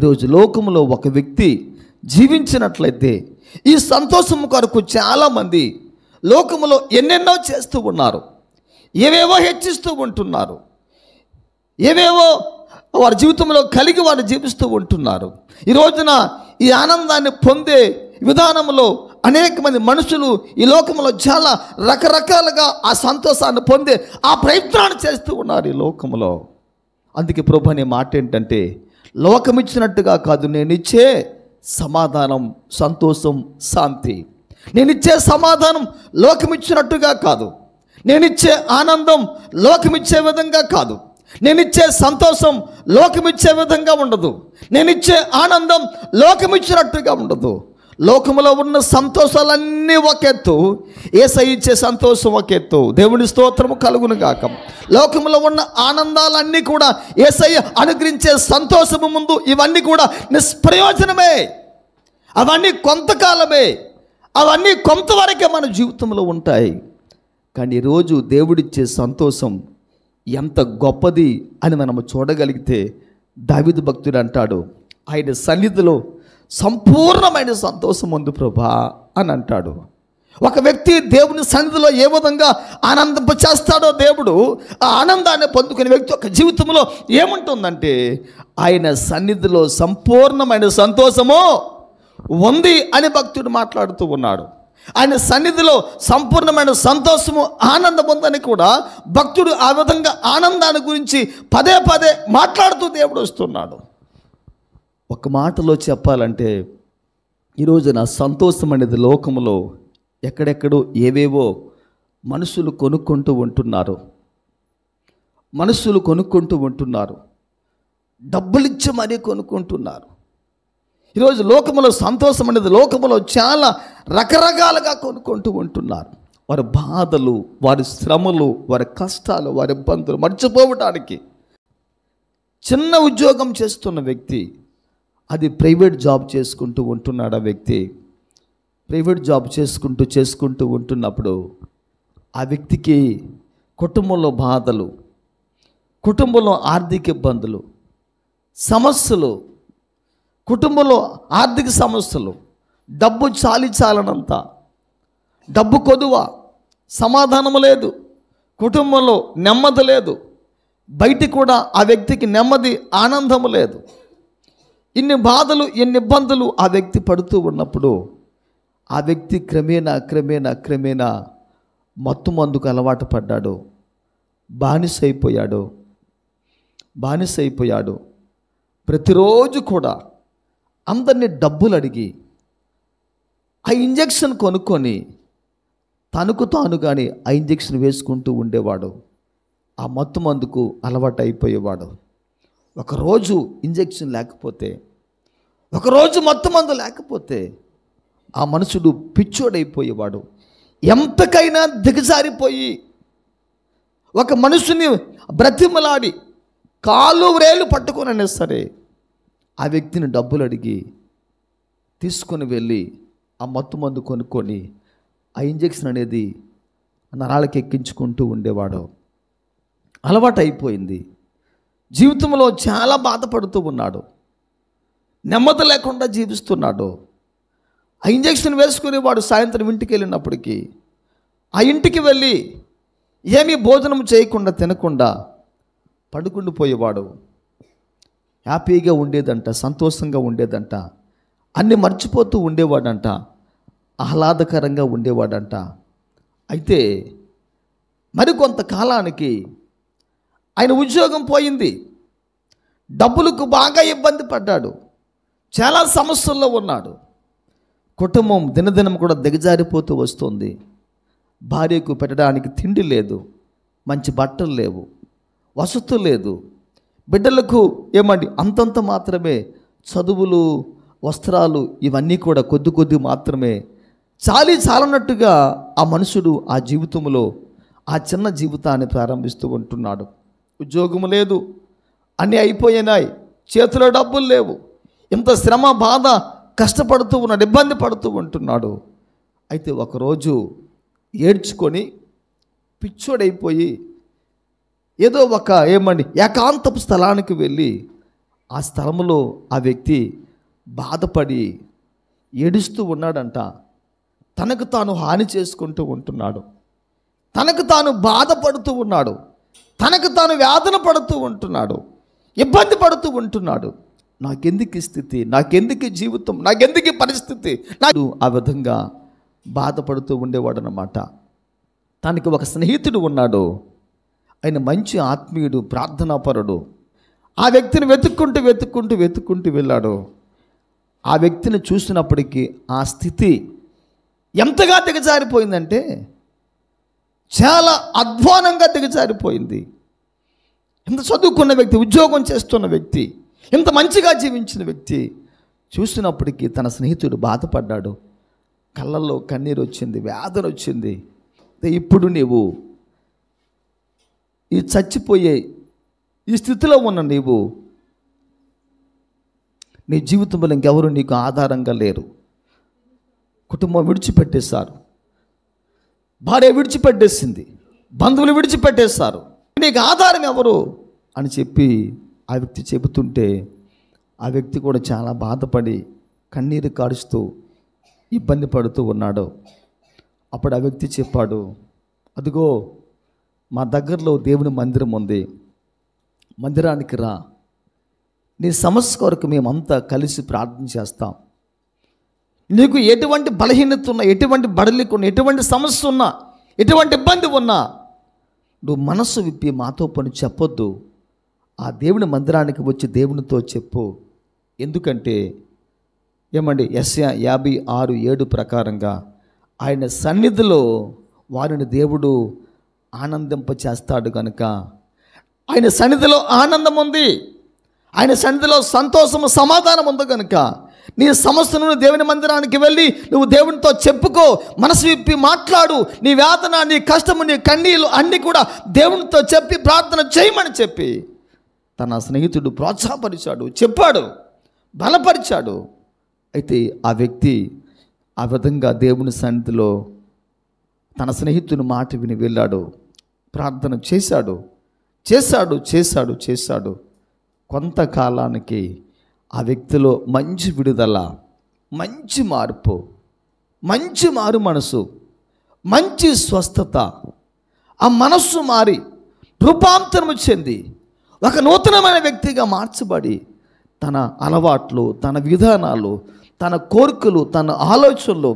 ఈరోజు లోకంలో ఒక వ్యక్తి జీవించినట్లయితే ఈ సంతోషం కొరకు చాలామంది లోకంలో ఎన్నెన్నో చేస్తూ ఉన్నారు ఏవేవో హెచ్చిస్తూ ఉంటున్నారు ఏవేవో వారి జీవితంలో కలిగి వారు జీవిస్తూ ఉంటున్నారు ఈ రోజున ఈ ఆనందాన్ని పొందే విధానంలో అనేక మంది మనుషులు ఈ లోకంలో చాలా రకరకాలుగా ఆ సంతోషాన్ని పొందే ఆ ప్రయత్నాన్ని చేస్తూ ఉన్నారు ఈ లోకంలో అందుకే ప్రభు అనే మాట ఏంటంటే లోకం ఇచ్చినట్టుగా కాదు నేను ఇచ్చే సమాధానం సంతోషం శాంతి నేనిచ్చే సమాధానం లోకమిచ్చినట్టుగా కాదు నేనిచ్చే ఆనందం లోకమిచ్చే విధంగా కాదు నేనిచ్చే సంతోషం లోకమిచ్చే విధంగా ఉండదు నేనిచ్చే ఆనందం లోకమిచ్చినట్టుగా ఉండదు లోకములో ఉన్న సంతోషాలన్నీ ఒక ఎత్తు ఏసై ఇచ్చే సంతోషం ఒక ఎత్తు దేవుని స్తోత్రము కలుగును గాక లోకములో ఉన్న ఆనందాలన్నీ కూడా ఏసై అనుగ్రహించే సంతోషము ముందు ఇవన్నీ కూడా నిష్ప్రయోజనమే అవన్నీ కొంతకాలమే అవన్నీ కొంతవరకే మన జీవితంలో ఉంటాయి కానీ ఈరోజు దేవుడిచ్చే సంతోషం ఎంత గొప్పది అని మనము చూడగలిగితే దావిదు భక్తుడు అంటాడు ఆయన సన్నిధిలో సంపూర్ణమైన సంతోషం ఉంది ప్రభా అని అంటాడు ఒక వ్యక్తి దేవుని సన్నిధిలో ఏ విధంగా ఆనందింపచేస్తాడో చేస్తాడో దేవుడు ఆ ఆనందాన్ని పొందుకునే వ్యక్తి ఒక జీవితంలో ఏముంటుందంటే ఆయన సన్నిధిలో సంపూర్ణమైన సంతోషము ఉంది అని భక్తుడు మాట్లాడుతూ ఉన్నాడు ఆయన సన్నిధిలో సంపూర్ణమైన సంతోషము ఆనందం ఉందని కూడా భక్తుడు ఆ విధంగా ఆనందాన్ని గురించి పదే పదే మాట్లాడుతూ దేవుడు వస్తున్నాడు ఒక మాటలో చెప్పాలంటే ఈరోజు నా సంతోషం అనేది లోకంలో ఎక్కడెక్కడో ఏవేవో మనుషులు కొనుక్కుంటూ ఉంటున్నారు మనుషులు కొనుక్కుంటూ ఉంటున్నారు డబ్బులిచ్చి మరీ కొనుక్కుంటున్నారు ఈరోజు లోకంలో సంతోషం అనేది లోకంలో చాలా రకరకాలుగా కొనుక్కుంటూ ఉంటున్నారు వారి బాధలు వారి శ్రమలు వారి కష్టాలు వారి ఇబ్బందులు మర్చిపోవటానికి చిన్న ఉద్యోగం చేస్తున్న వ్యక్తి అది ప్రైవేట్ జాబ్ చేసుకుంటూ ఉంటున్నాడు ఆ వ్యక్తి ప్రైవేట్ జాబ్ చేసుకుంటూ చేసుకుంటూ ఉంటున్నప్పుడు ఆ వ్యక్తికి కుటుంబంలో బాధలు కుటుంబంలో ఆర్థిక ఇబ్బందులు సమస్యలు కుటుంబంలో ఆర్థిక సమస్యలు డబ్బు చాలి చాలనంత డబ్బు కొదువ సమాధానం లేదు కుటుంబంలో నెమ్మది లేదు బయట కూడా ఆ వ్యక్తికి నెమ్మది ఆనందము లేదు ఇన్ని బాధలు ఎన్ని ఇబ్బందులు ఆ వ్యక్తి పడుతూ ఉన్నప్పుడు ఆ వ్యక్తి క్రమేణా క్రమేణా క్రమేణా మత్తు మందుకు అలవాటు పడ్డాడు బానిస అయిపోయాడు బానిస అయిపోయాడు ప్రతిరోజు కూడా అందరినీ డబ్బులు అడిగి ఆ ఇంజెక్షన్ కొనుక్కొని తనకు తాను కానీ ఆ ఇంజెక్షన్ వేసుకుంటూ ఉండేవాడు ఆ మత్తు మందుకు అలవాటు అయిపోయేవాడు ఒకరోజు ఇంజెక్షన్ లేకపోతే ఒకరోజు మత్తు మందు లేకపోతే ఆ మనుషుడు పిచ్చోడైపోయేవాడు ఎంతకైనా దిగజారిపోయి ఒక మనుషుని బ్రతిమలాడి కాలు వ్రేలు పట్టుకుననే సరే ఆ వ్యక్తిని డబ్బులు అడిగి తీసుకొని వెళ్ళి ఆ మత్తు మందు కొనుక్కొని ఆ ఇంజెక్షన్ అనేది నరాలకు ఎక్కించుకుంటూ ఉండేవాడు అలవాటు అయిపోయింది జీవితంలో చాలా బాధపడుతూ ఉన్నాడు నెమ్మది లేకుండా జీవిస్తున్నాడు ఆ ఇంజెక్షన్ వేసుకునేవాడు సాయంత్రం ఇంటికి వెళ్ళినప్పటికీ ఆ ఇంటికి వెళ్ళి ఏమీ భోజనం చేయకుండా తినకుండా పడుకుండిపోయేవాడు హ్యాపీగా ఉండేదంట సంతోషంగా ఉండేదంట అన్ని మర్చిపోతూ ఉండేవాడంట ఆహ్లాదకరంగా ఉండేవాడంట అయితే మరికొంత కాలానికి ఆయన ఉద్యోగం పోయింది డబ్బులకు బాగా ఇబ్బంది పడ్డాడు చాలా సమస్యల్లో ఉన్నాడు కుటుంబం దినదినం కూడా దిగజారిపోతూ వస్తుంది భార్యకు పెట్టడానికి తిండి లేదు మంచి బట్టలు లేవు వసతులు లేదు బిడ్డలకు ఏమండి అంతంత మాత్రమే చదువులు వస్త్రాలు ఇవన్నీ కూడా కొద్ది కొద్ది మాత్రమే చాలి చాలన్నట్టుగా ఆ మనుషుడు ఆ జీవితంలో ఆ చిన్న జీవితాన్ని ప్రారంభిస్తూ ఉంటున్నాడు ఉద్యోగం లేదు అన్నీ అయిపోయినాయి చేతిలో డబ్బులు లేవు ఇంత శ్రమ బాధ కష్టపడుతూ ఉన్నాడు ఇబ్బంది పడుతూ ఉంటున్నాడు అయితే ఒకరోజు ఏడ్చుకొని పిచ్చోడైపోయి ఏదో ఒక ఏమండి ఏకాంతపు స్థలానికి వెళ్ళి ఆ స్థలంలో ఆ వ్యక్తి బాధపడి ఏడుస్తూ ఉన్నాడంట తనకు తాను హాని చేసుకుంటూ ఉంటున్నాడు తనకు తాను బాధపడుతూ ఉన్నాడు తనకు తాను వేదన పడుతూ ఉంటున్నాడు ఇబ్బంది పడుతూ ఉంటున్నాడు నాకెందుకు స్థితి నాకెందుకు జీవితం నాకెందుకు పరిస్థితి నాకు ఆ విధంగా బాధపడుతూ ఉండేవాడు అనమాట తనకి ఒక స్నేహితుడు ఉన్నాడు ఆయన మంచి ఆత్మీయుడు ప్రార్థనాపరుడు ఆ వ్యక్తిని వెతుక్కుంటూ వెతుక్కుంటూ వెతుక్కుంటూ వెళ్ళాడు ఆ వ్యక్తిని చూసినప్పటికీ ఆ స్థితి ఎంతగా దిగజారిపోయిందంటే చాలా అధ్వానంగా దిగజారిపోయింది ఇంత చదువుకున్న వ్యక్తి ఉద్యోగం చేస్తున్న వ్యక్తి ఇంత మంచిగా జీవించిన వ్యక్తి చూసినప్పటికీ తన స్నేహితుడు బాధపడ్డాడు కళ్ళల్లో కన్నీరు వచ్చింది వేదన వచ్చింది ఇప్పుడు నీవు ఈ చచ్చిపోయే ఈ స్థితిలో ఉన్న నీవు నీ జీవితంలో ఇంకెవరు నీకు ఆధారంగా లేరు కుటుంబం విడిచిపెట్టేశారు భార్య విడిచిపెట్టేసింది బంధువులు విడిచిపెట్టేస్తారు నీకు ఆధారం ఎవరు అని చెప్పి ఆ వ్యక్తి చెబుతుంటే ఆ వ్యక్తి కూడా చాలా బాధపడి కన్నీరు కాడుస్తూ ఇబ్బంది పడుతూ ఉన్నాడు అప్పుడు ఆ వ్యక్తి చెప్పాడు అదిగో మా దగ్గరలో దేవుని మందిరం ఉంది మందిరానికి రా నీ సమస్య కొరకు మేమంతా కలిసి ప్రార్థన చేస్తాం నీకు ఎటువంటి బలహీనత ఉన్నా ఎటువంటి బడలికి ఉన్నా ఎటువంటి సమస్య ఉన్నా ఎటువంటి ఇబ్బంది ఉన్నా నువ్వు మనస్సు విప్పి మాతో పని చెప్పొద్దు ఆ దేవుని మందిరానికి వచ్చి దేవునితో చెప్పు ఎందుకంటే ఏమండి ఎస్ యాభై ఆరు ఏడు ప్రకారంగా ఆయన సన్నిధిలో వారిని దేవుడు ఆనందింప చేస్తాడు కనుక ఆయన సన్నిధిలో ఆనందం ఉంది ఆయన సన్నిధిలో సంతోషము సమాధానం ఉంది కనుక నీ సమస్యను దేవుని మందిరానికి వెళ్ళి నువ్వు దేవునితో చెప్పుకో మనసు విప్పి మాట్లాడు నీ వేదన నీ కష్టము నీ కన్నీళ్ళు అన్నీ కూడా దేవునితో చెప్పి ప్రార్థన చేయమని చెప్పి తన స్నేహితుడు ప్రోత్సాహపరిచాడు చెప్పాడు బలపరిచాడు అయితే ఆ వ్యక్తి ఆ విధంగా దేవుని సన్నిధిలో తన స్నేహితుని మాట విని వెళ్ళాడు ప్రార్థన చేశాడు చేశాడు చేశాడు చేశాడు కొంతకాలానికి ఆ వ్యక్తిలో మంచి విడుదల మంచి మార్పు మంచి మారు మనసు మంచి స్వస్థత ఆ మనస్సు మారి రూపాంతరము చెంది ఒక నూతనమైన వ్యక్తిగా మార్చబడి తన అలవాట్లు తన విధానాలు తన కోరికలు తన ఆలోచనలు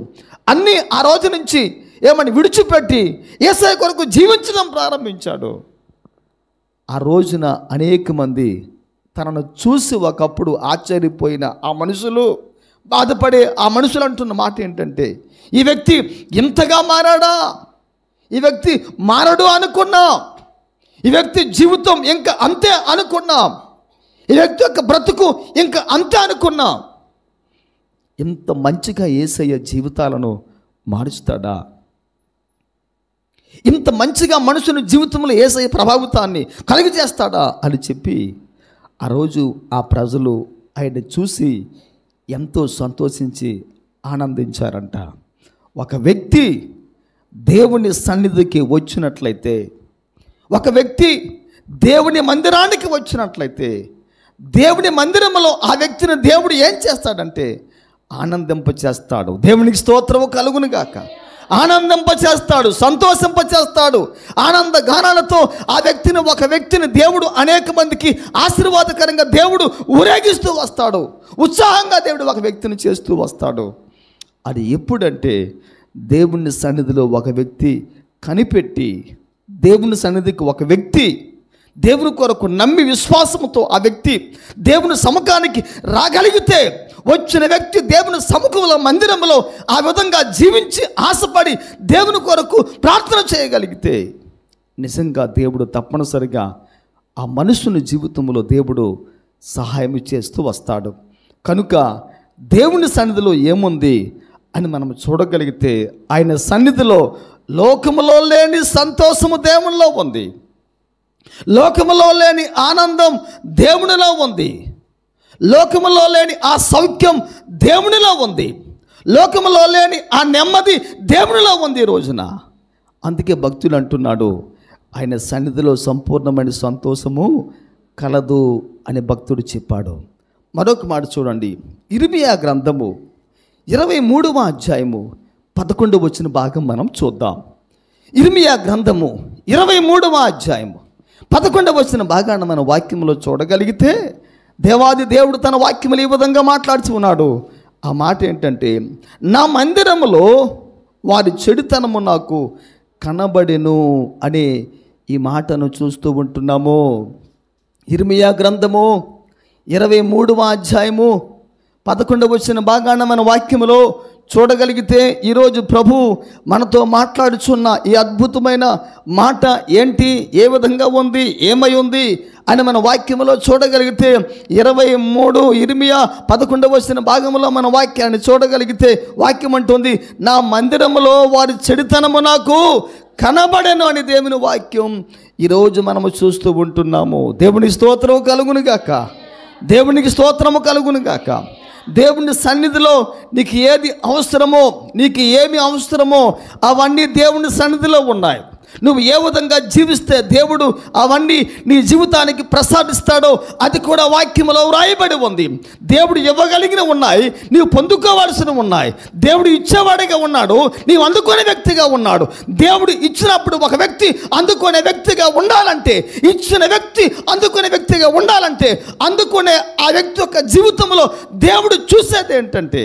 అన్నీ ఆ రోజు నుంచి ఏమని విడిచిపెట్టి ఏసఐ కొరకు జీవించడం ప్రారంభించాడు ఆ రోజున అనేక మంది తనను చూసి ఒకప్పుడు ఆశ్చర్యపోయిన ఆ మనుషులు బాధపడే ఆ మనుషులు అంటున్న మాట ఏంటంటే ఈ వ్యక్తి ఇంతగా మారాడా ఈ వ్యక్తి మారడు అనుకున్నా ఈ వ్యక్తి జీవితం ఇంకా అంతే అనుకున్నాం ఈ వ్యక్తి యొక్క బ్రతుకు ఇంకా అంతే అనుకున్నాం ఇంత మంచిగా ఏసయ్య జీవితాలను మారుస్తాడా ఇంత మంచిగా మనుషుని జీవితంలో ఏసై ప్రభావితాన్ని కలుగజేస్తాడా అని చెప్పి ఆ రోజు ఆ ప్రజలు ఆయన చూసి ఎంతో సంతోషించి ఆనందించారంట ఒక వ్యక్తి దేవుని సన్నిధికి వచ్చినట్లయితే ఒక వ్యక్తి దేవుని మందిరానికి వచ్చినట్లయితే దేవుని మందిరంలో ఆ వ్యక్తిని దేవుడు ఏం చేస్తాడంటే ఆనందింప చేస్తాడు దేవునికి స్తోత్రము కలుగునుగాక ఆనందింపచేస్తాడు సంతోషింపచేస్తాడు ఆనంద గానాలతో ఆ వ్యక్తిని ఒక వ్యక్తిని దేవుడు అనేక మందికి ఆశీర్వాదకరంగా దేవుడు ఊరేగిస్తూ వస్తాడు ఉత్సాహంగా దేవుడు ఒక వ్యక్తిని చేస్తూ వస్తాడు అది ఎప్పుడంటే దేవుని సన్నిధిలో ఒక వ్యక్తి కనిపెట్టి దేవుని సన్నిధికి ఒక వ్యక్తి దేవుని కొరకు నమ్మి విశ్వాసంతో ఆ వ్యక్తి దేవుని సముఖానికి రాగలిగితే వచ్చిన వ్యక్తి దేవుని సముఖంలో మందిరంలో ఆ విధంగా జీవించి ఆశపడి దేవుని కొరకు ప్రార్థన చేయగలిగితే నిజంగా దేవుడు తప్పనిసరిగా ఆ మనుషుని జీవితంలో దేవుడు సహాయం చేస్తూ వస్తాడు కనుక దేవుని సన్నిధిలో ఏముంది అని మనం చూడగలిగితే ఆయన సన్నిధిలో లోకములో లేని సంతోషము దేవుల్లో ఉంది లోకములో లేని ఆనందం దేవునిలో ఉంది లోకములో లేని ఆ సౌఖ్యం దేవునిలో ఉంది లోకములో లేని ఆ నెమ్మది దేవునిలో ఉంది ఈ రోజున అందుకే భక్తులు అంటున్నాడు ఆయన సన్నిధిలో సంపూర్ణమైన సంతోషము కలదు అని భక్తుడు చెప్పాడు మరొక మాట చూడండి ఇరిమియా గ్రంథము ఇరవై మూడవ అధ్యాయము పదకొండు వచ్చిన భాగం మనం చూద్దాం ఇరిమియా గ్రంథము ఇరవై మూడవ అధ్యాయము పదకొండవ వచ్చిన భాగాన్ని మన వాక్యంలో చూడగలిగితే దేవాది దేవుడు తన వాక్యములు ఈ విధంగా మాట్లాడుచు ఉన్నాడు ఆ మాట ఏంటంటే నా మందిరంలో వారి చెడుతనము నాకు కనబడెను అనే ఈ మాటను చూస్తూ ఉంటున్నాము ఇర్మియా గ్రంథము ఇరవై మూడవ అధ్యాయము పదకొండవ వచ్చిన భాగాన మన వాక్యములో చూడగలిగితే ఈరోజు ప్రభు మనతో మాట్లాడుచున్న ఈ అద్భుతమైన మాట ఏంటి ఏ విధంగా ఉంది ఏమై ఉంది అని మన వాక్యంలో చూడగలిగితే ఇరవై మూడు ఇరిమియా పదకొండవ వచ్చిన భాగంలో మన వాక్యాన్ని చూడగలిగితే వాక్యం అంటుంది నా మందిరంలో వారి చెడితనము నాకు కనబడను అని దేవుని వాక్యం ఈరోజు మనము చూస్తూ ఉంటున్నాము దేవుని స్తోత్రము కలుగునుగాక దేవునికి స్తోత్రము కలుగునుగాక దేవుని సన్నిధిలో నీకు ఏది అవసరమో నీకు ఏమి అవసరమో అవన్నీ దేవుని సన్నిధిలో ఉన్నాయి నువ్వు ఏ విధంగా జీవిస్తే దేవుడు అవన్నీ నీ జీవితానికి ప్రసాదిస్తాడో అది కూడా వాక్యంలో వ్రాయబడి ఉంది దేవుడు ఇవ్వగలిగిన ఉన్నాయి నీవు పొందుకోవాల్సినవి ఉన్నాయి దేవుడు ఇచ్చేవాడిగా ఉన్నాడు నీవు అందుకునే వ్యక్తిగా ఉన్నాడు దేవుడు ఇచ్చినప్పుడు ఒక వ్యక్తి అందుకునే వ్యక్తిగా ఉండాలంటే ఇచ్చిన వ్యక్తి అందుకునే వ్యక్తిగా ఉండాలంటే అందుకునే ఆ వ్యక్తి యొక్క జీవితంలో దేవుడు చూసేది ఏంటంటే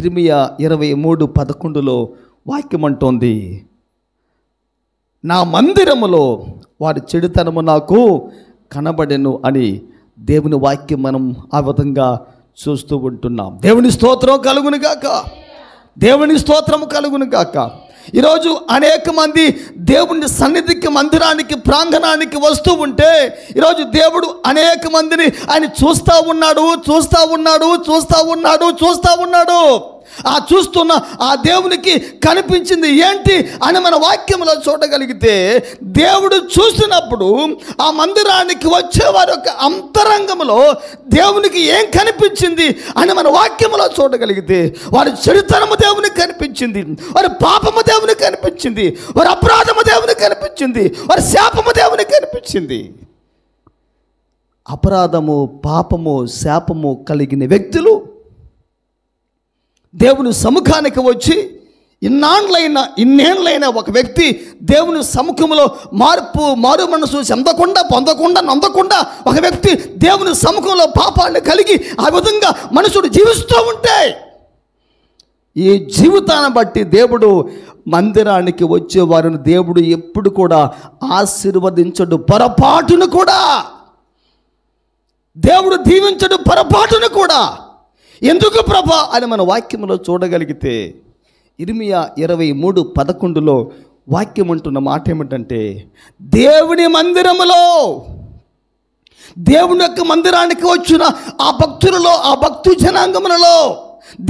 ఇరిమియా ఇరవై మూడు పదకొండులో వాక్యం అంటోంది నా మందిరములో వారి చెడుతనము నాకు కనబడెను అని దేవుని వాక్యం మనం ఆ విధంగా చూస్తూ ఉంటున్నాం దేవుని స్తోత్రం కలుగును గాక దేవుని స్తోత్రం కలుగును గాక ఈరోజు అనేక మంది దేవుని సన్నిధికి మందిరానికి ప్రాంగణానికి వస్తూ ఉంటే ఈరోజు దేవుడు అనేక మందిని ఆయన చూస్తూ ఉన్నాడు చూస్తూ ఉన్నాడు చూస్తూ ఉన్నాడు చూస్తూ ఉన్నాడు ఆ చూస్తున్న ఆ దేవునికి కనిపించింది ఏంటి అని మన వాక్యంలో చూడగలిగితే దేవుడు చూసినప్పుడు ఆ మందిరానికి వచ్చే వారి యొక్క అంతరంగంలో దేవునికి ఏం కనిపించింది అని మన వాక్యంలో చూడగలిగితే వారి చరితనము దేవునికి కనిపించింది వారి పాపము దేవునికి కనిపించింది వారి అపరాధము దేవునికి కనిపించింది వారి శాపము దేవునికి కనిపించింది అపరాధము పాపము శాపము కలిగిన వ్యక్తులు దేవుని సముఖానికి వచ్చి ఇన్నాండ్లైన ఇన్నేండ్లైన ఒక వ్యక్తి దేవుని సముఖంలో మార్పు మారు మనసు చెందకుండా పొందకుండా నొందకుండా ఒక వ్యక్తి దేవుని సముఖంలో పాపాన్ని కలిగి ఆ విధంగా మనుషుడు జీవిస్తూ ఉంటే ఈ జీవితాన్ని బట్టి దేవుడు మందిరానికి వచ్చే వారిని దేవుడు ఎప్పుడు కూడా ఆశీర్వదించడు పొరపాటును కూడా దేవుడు దీవించడు పొరపాటును కూడా ఎందుకు ప్రభా అని మన వాక్యంలో చూడగలిగితే ఇర్మియా ఇరవై మూడు పదకొండులో వాక్యం అంటున్న మాట ఏమిటంటే దేవుని మందిరములో దేవుని యొక్క మందిరానికి వచ్చిన ఆ భక్తులలో ఆ భక్తు జనాంగములలో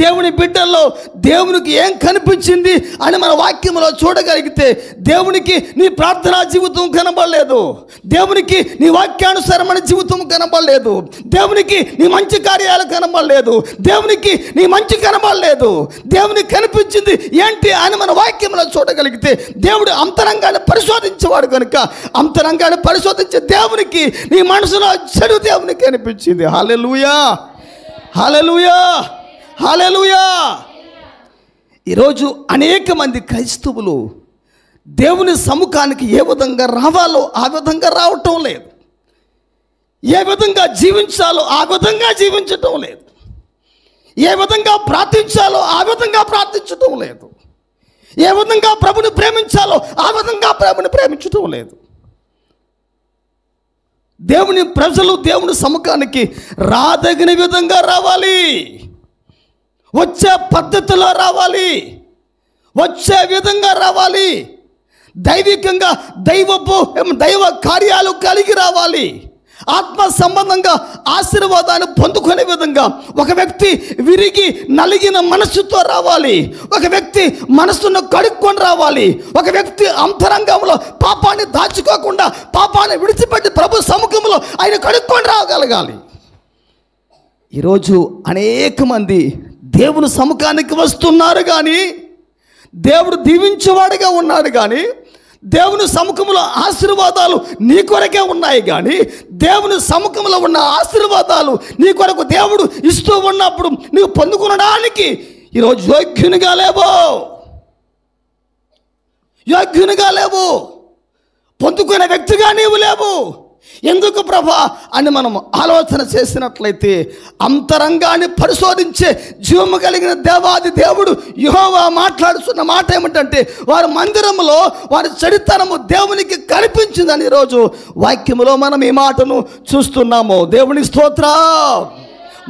దేవుని బిడ్డల్లో దేవునికి ఏం కనిపించింది అని మన వాక్యంలో చూడగలిగితే దేవునికి నీ ప్రార్థనా జీవితం కనబడలేదు దేవునికి నీ వాక్యానుసరమైన జీవితం కనబడలేదు దేవునికి నీ మంచి కార్యాలు కనబడలేదు దేవునికి నీ మంచి కనబడలేదు దేవునికి కనిపించింది ఏంటి అని మన వాక్యంలో చూడగలిగితే దేవుడు అంతరంగాన్ని పరిశోధించేవాడు కనుక అంతరంగాన్ని పరిశోధించే దేవునికి నీ మనసులో చెడు దేవునికి కనిపించింది హాలెలుయా హాలెలుయా హాలెలుయా ఈరోజు అనేక మంది క్రైస్తవులు దేవుని సముఖానికి ఏ విధంగా రావాలో ఆ విధంగా రావటం లేదు ఏ విధంగా జీవించాలో ఆ విధంగా జీవించటం లేదు ఏ విధంగా ప్రార్థించాలో ఆ విధంగా ప్రార్థించటం లేదు ఏ విధంగా ప్రభుని ప్రేమించాలో ఆ విధంగా ప్రభుని ప్రేమించటం లేదు దేవుని ప్రజలు దేవుని సముఖానికి రాదగిన విధంగా రావాలి వచ్చే పద్ధతిలో రావాలి వచ్చే విధంగా రావాలి దైవికంగా దైవపు దైవ కార్యాలు కలిగి రావాలి ఆత్మ సంబంధంగా ఆశీర్వాదాన్ని పొందుకునే విధంగా ఒక వ్యక్తి విరిగి నలిగిన మనస్సుతో రావాలి ఒక వ్యక్తి మనస్సును కడుక్కొని రావాలి ఒక వ్యక్తి అంతరంగంలో పాపాన్ని దాచుకోకుండా పాపాన్ని విడిచిపెట్టి ప్రభు సముఖంలో ఆయన కడుక్కొని రాగలగాలి ఈరోజు అనేక మంది దేవుని సముఖానికి వస్తున్నారు కానీ దేవుడు దీవించేవాడిగా ఉన్నాడు కానీ దేవుని సముఖంలో ఆశీర్వాదాలు నీ కొరకే ఉన్నాయి కానీ దేవుని సముఖంలో ఉన్న ఆశీర్వాదాలు నీ కొరకు దేవుడు ఇస్తూ ఉన్నప్పుడు నీవు పొందుకునడానికి ఈరోజు యోగ్యునిగా లేవు యోగ్యునిగా లేవు పొందుకునే వ్యక్తిగా నీవు లేవు ఎందుకు ప్రభా అని మనం ఆలోచన చేసినట్లయితే అంతరంగాన్ని పరిశోధించే జీవము కలిగిన దేవాది దేవుడు యుహోవా మాట్లాడుతున్న మాట ఏమిటంటే వారి మందిరంలో వారి చరిత్రము దేవునికి కనిపించిందని ఈరోజు వాక్యములో మనం ఈ మాటను చూస్తున్నాము దేవుని స్తోత్ర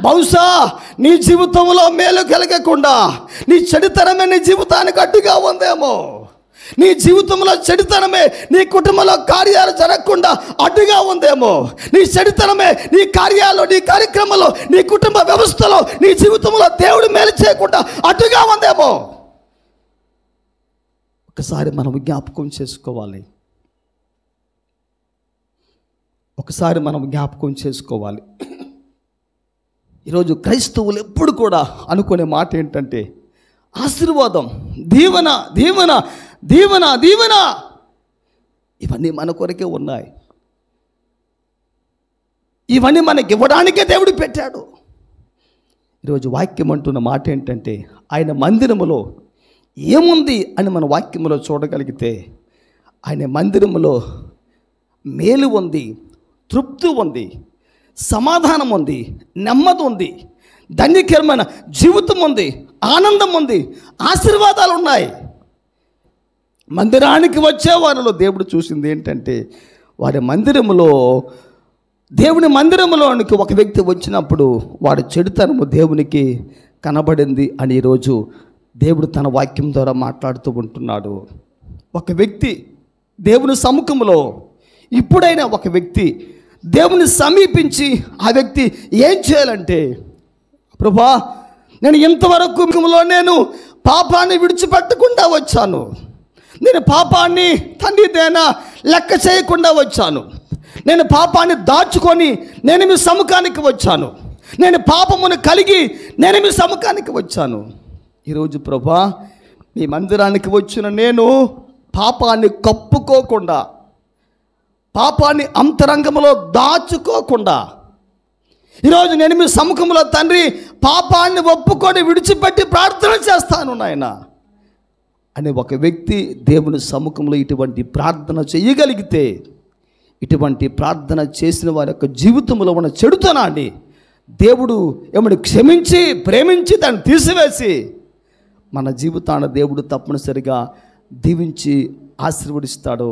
బహుశా నీ జీవితంలో మేలు కలగకుండా నీ చరిత్రమే నీ జీవితానికి అడ్డుగా ఉందేమో నీ జీవితంలో చెడితనమే నీ కుటుంబంలో కార్యాలు జరగకుండా అడ్డుగా ఉందేమో నీ చెడితనమే నీ కార్యాలు నీ కార్యక్రమంలో నీ కుటుంబ వ్యవస్థలో నీ జీవితంలో దేవుడు మేలు చేయకుండా అడ్డుగా ఉందేమో ఒకసారి మనం జ్ఞాపకం చేసుకోవాలి ఒకసారి మనం జ్ఞాపకం చేసుకోవాలి ఈరోజు క్రైస్తవులు ఎప్పుడు కూడా అనుకునే మాట ఏంటంటే ఆశీర్వాదం దీవెన దీవెన దీవెన దీవెన ఇవన్నీ మన కొరకే ఉన్నాయి ఇవన్నీ మనకి ఇవ్వడానికే దేవుడు పెట్టాడు ఈరోజు వాక్యం అంటున్న మాట ఏంటంటే ఆయన మందిరములో ఏముంది అని మన వాక్యములో చూడగలిగితే ఆయన మందిరములో మేలు ఉంది తృప్తి ఉంది సమాధానం ఉంది నెమ్మది ఉంది ధన్యకరమైన జీవితం ఉంది ఆనందం ఉంది ఆశీర్వాదాలు ఉన్నాయి మందిరానికి వచ్చే వారిలో దేవుడు చూసింది ఏంటంటే వారి మందిరంలో దేవుని మందిరంలోనికి ఒక వ్యక్తి వచ్చినప్పుడు వాడి చెడుతనము దేవునికి కనబడింది అని ఈరోజు దేవుడు తన వాక్యం ద్వారా మాట్లాడుతూ ఉంటున్నాడు ఒక వ్యక్తి దేవుని సముఖంలో ఇప్పుడైనా ఒక వ్యక్తి దేవుని సమీపించి ఆ వ్యక్తి ఏం చేయాలంటే ప్రభా నేను ఇంతవరకు నేను పాపాన్ని విడిచిపెట్టకుండా వచ్చాను నేను పాపాన్ని తండ్రి దేనా లెక్క చేయకుండా వచ్చాను నేను పాపాన్ని దాచుకొని నేను మీ సముఖానికి వచ్చాను నేను పాపమును కలిగి నేను మీ సముఖానికి వచ్చాను ఈరోజు ప్రభా మీ మందిరానికి వచ్చిన నేను పాపాన్ని కప్పుకోకుండా పాపాన్ని అంతరంగంలో దాచుకోకుండా ఈరోజు నేను మీ సముఖంలో తండ్రి పాపాన్ని ఒప్పుకొని విడిచిపెట్టి ప్రార్థన చేస్తాను నాయనా అనే ఒక వ్యక్తి దేవుని సముఖంలో ఇటువంటి ప్రార్థన చేయగలిగితే ఇటువంటి ప్రార్థన చేసిన వారి యొక్క జీవితంలో ఉన్న చెడుతనాన్ని దేవుడు ఏమని క్షమించి ప్రేమించి దాన్ని తీసివేసి మన జీవితాన దేవుడు తప్పనిసరిగా దీవించి ఆశీర్వదిస్తాడు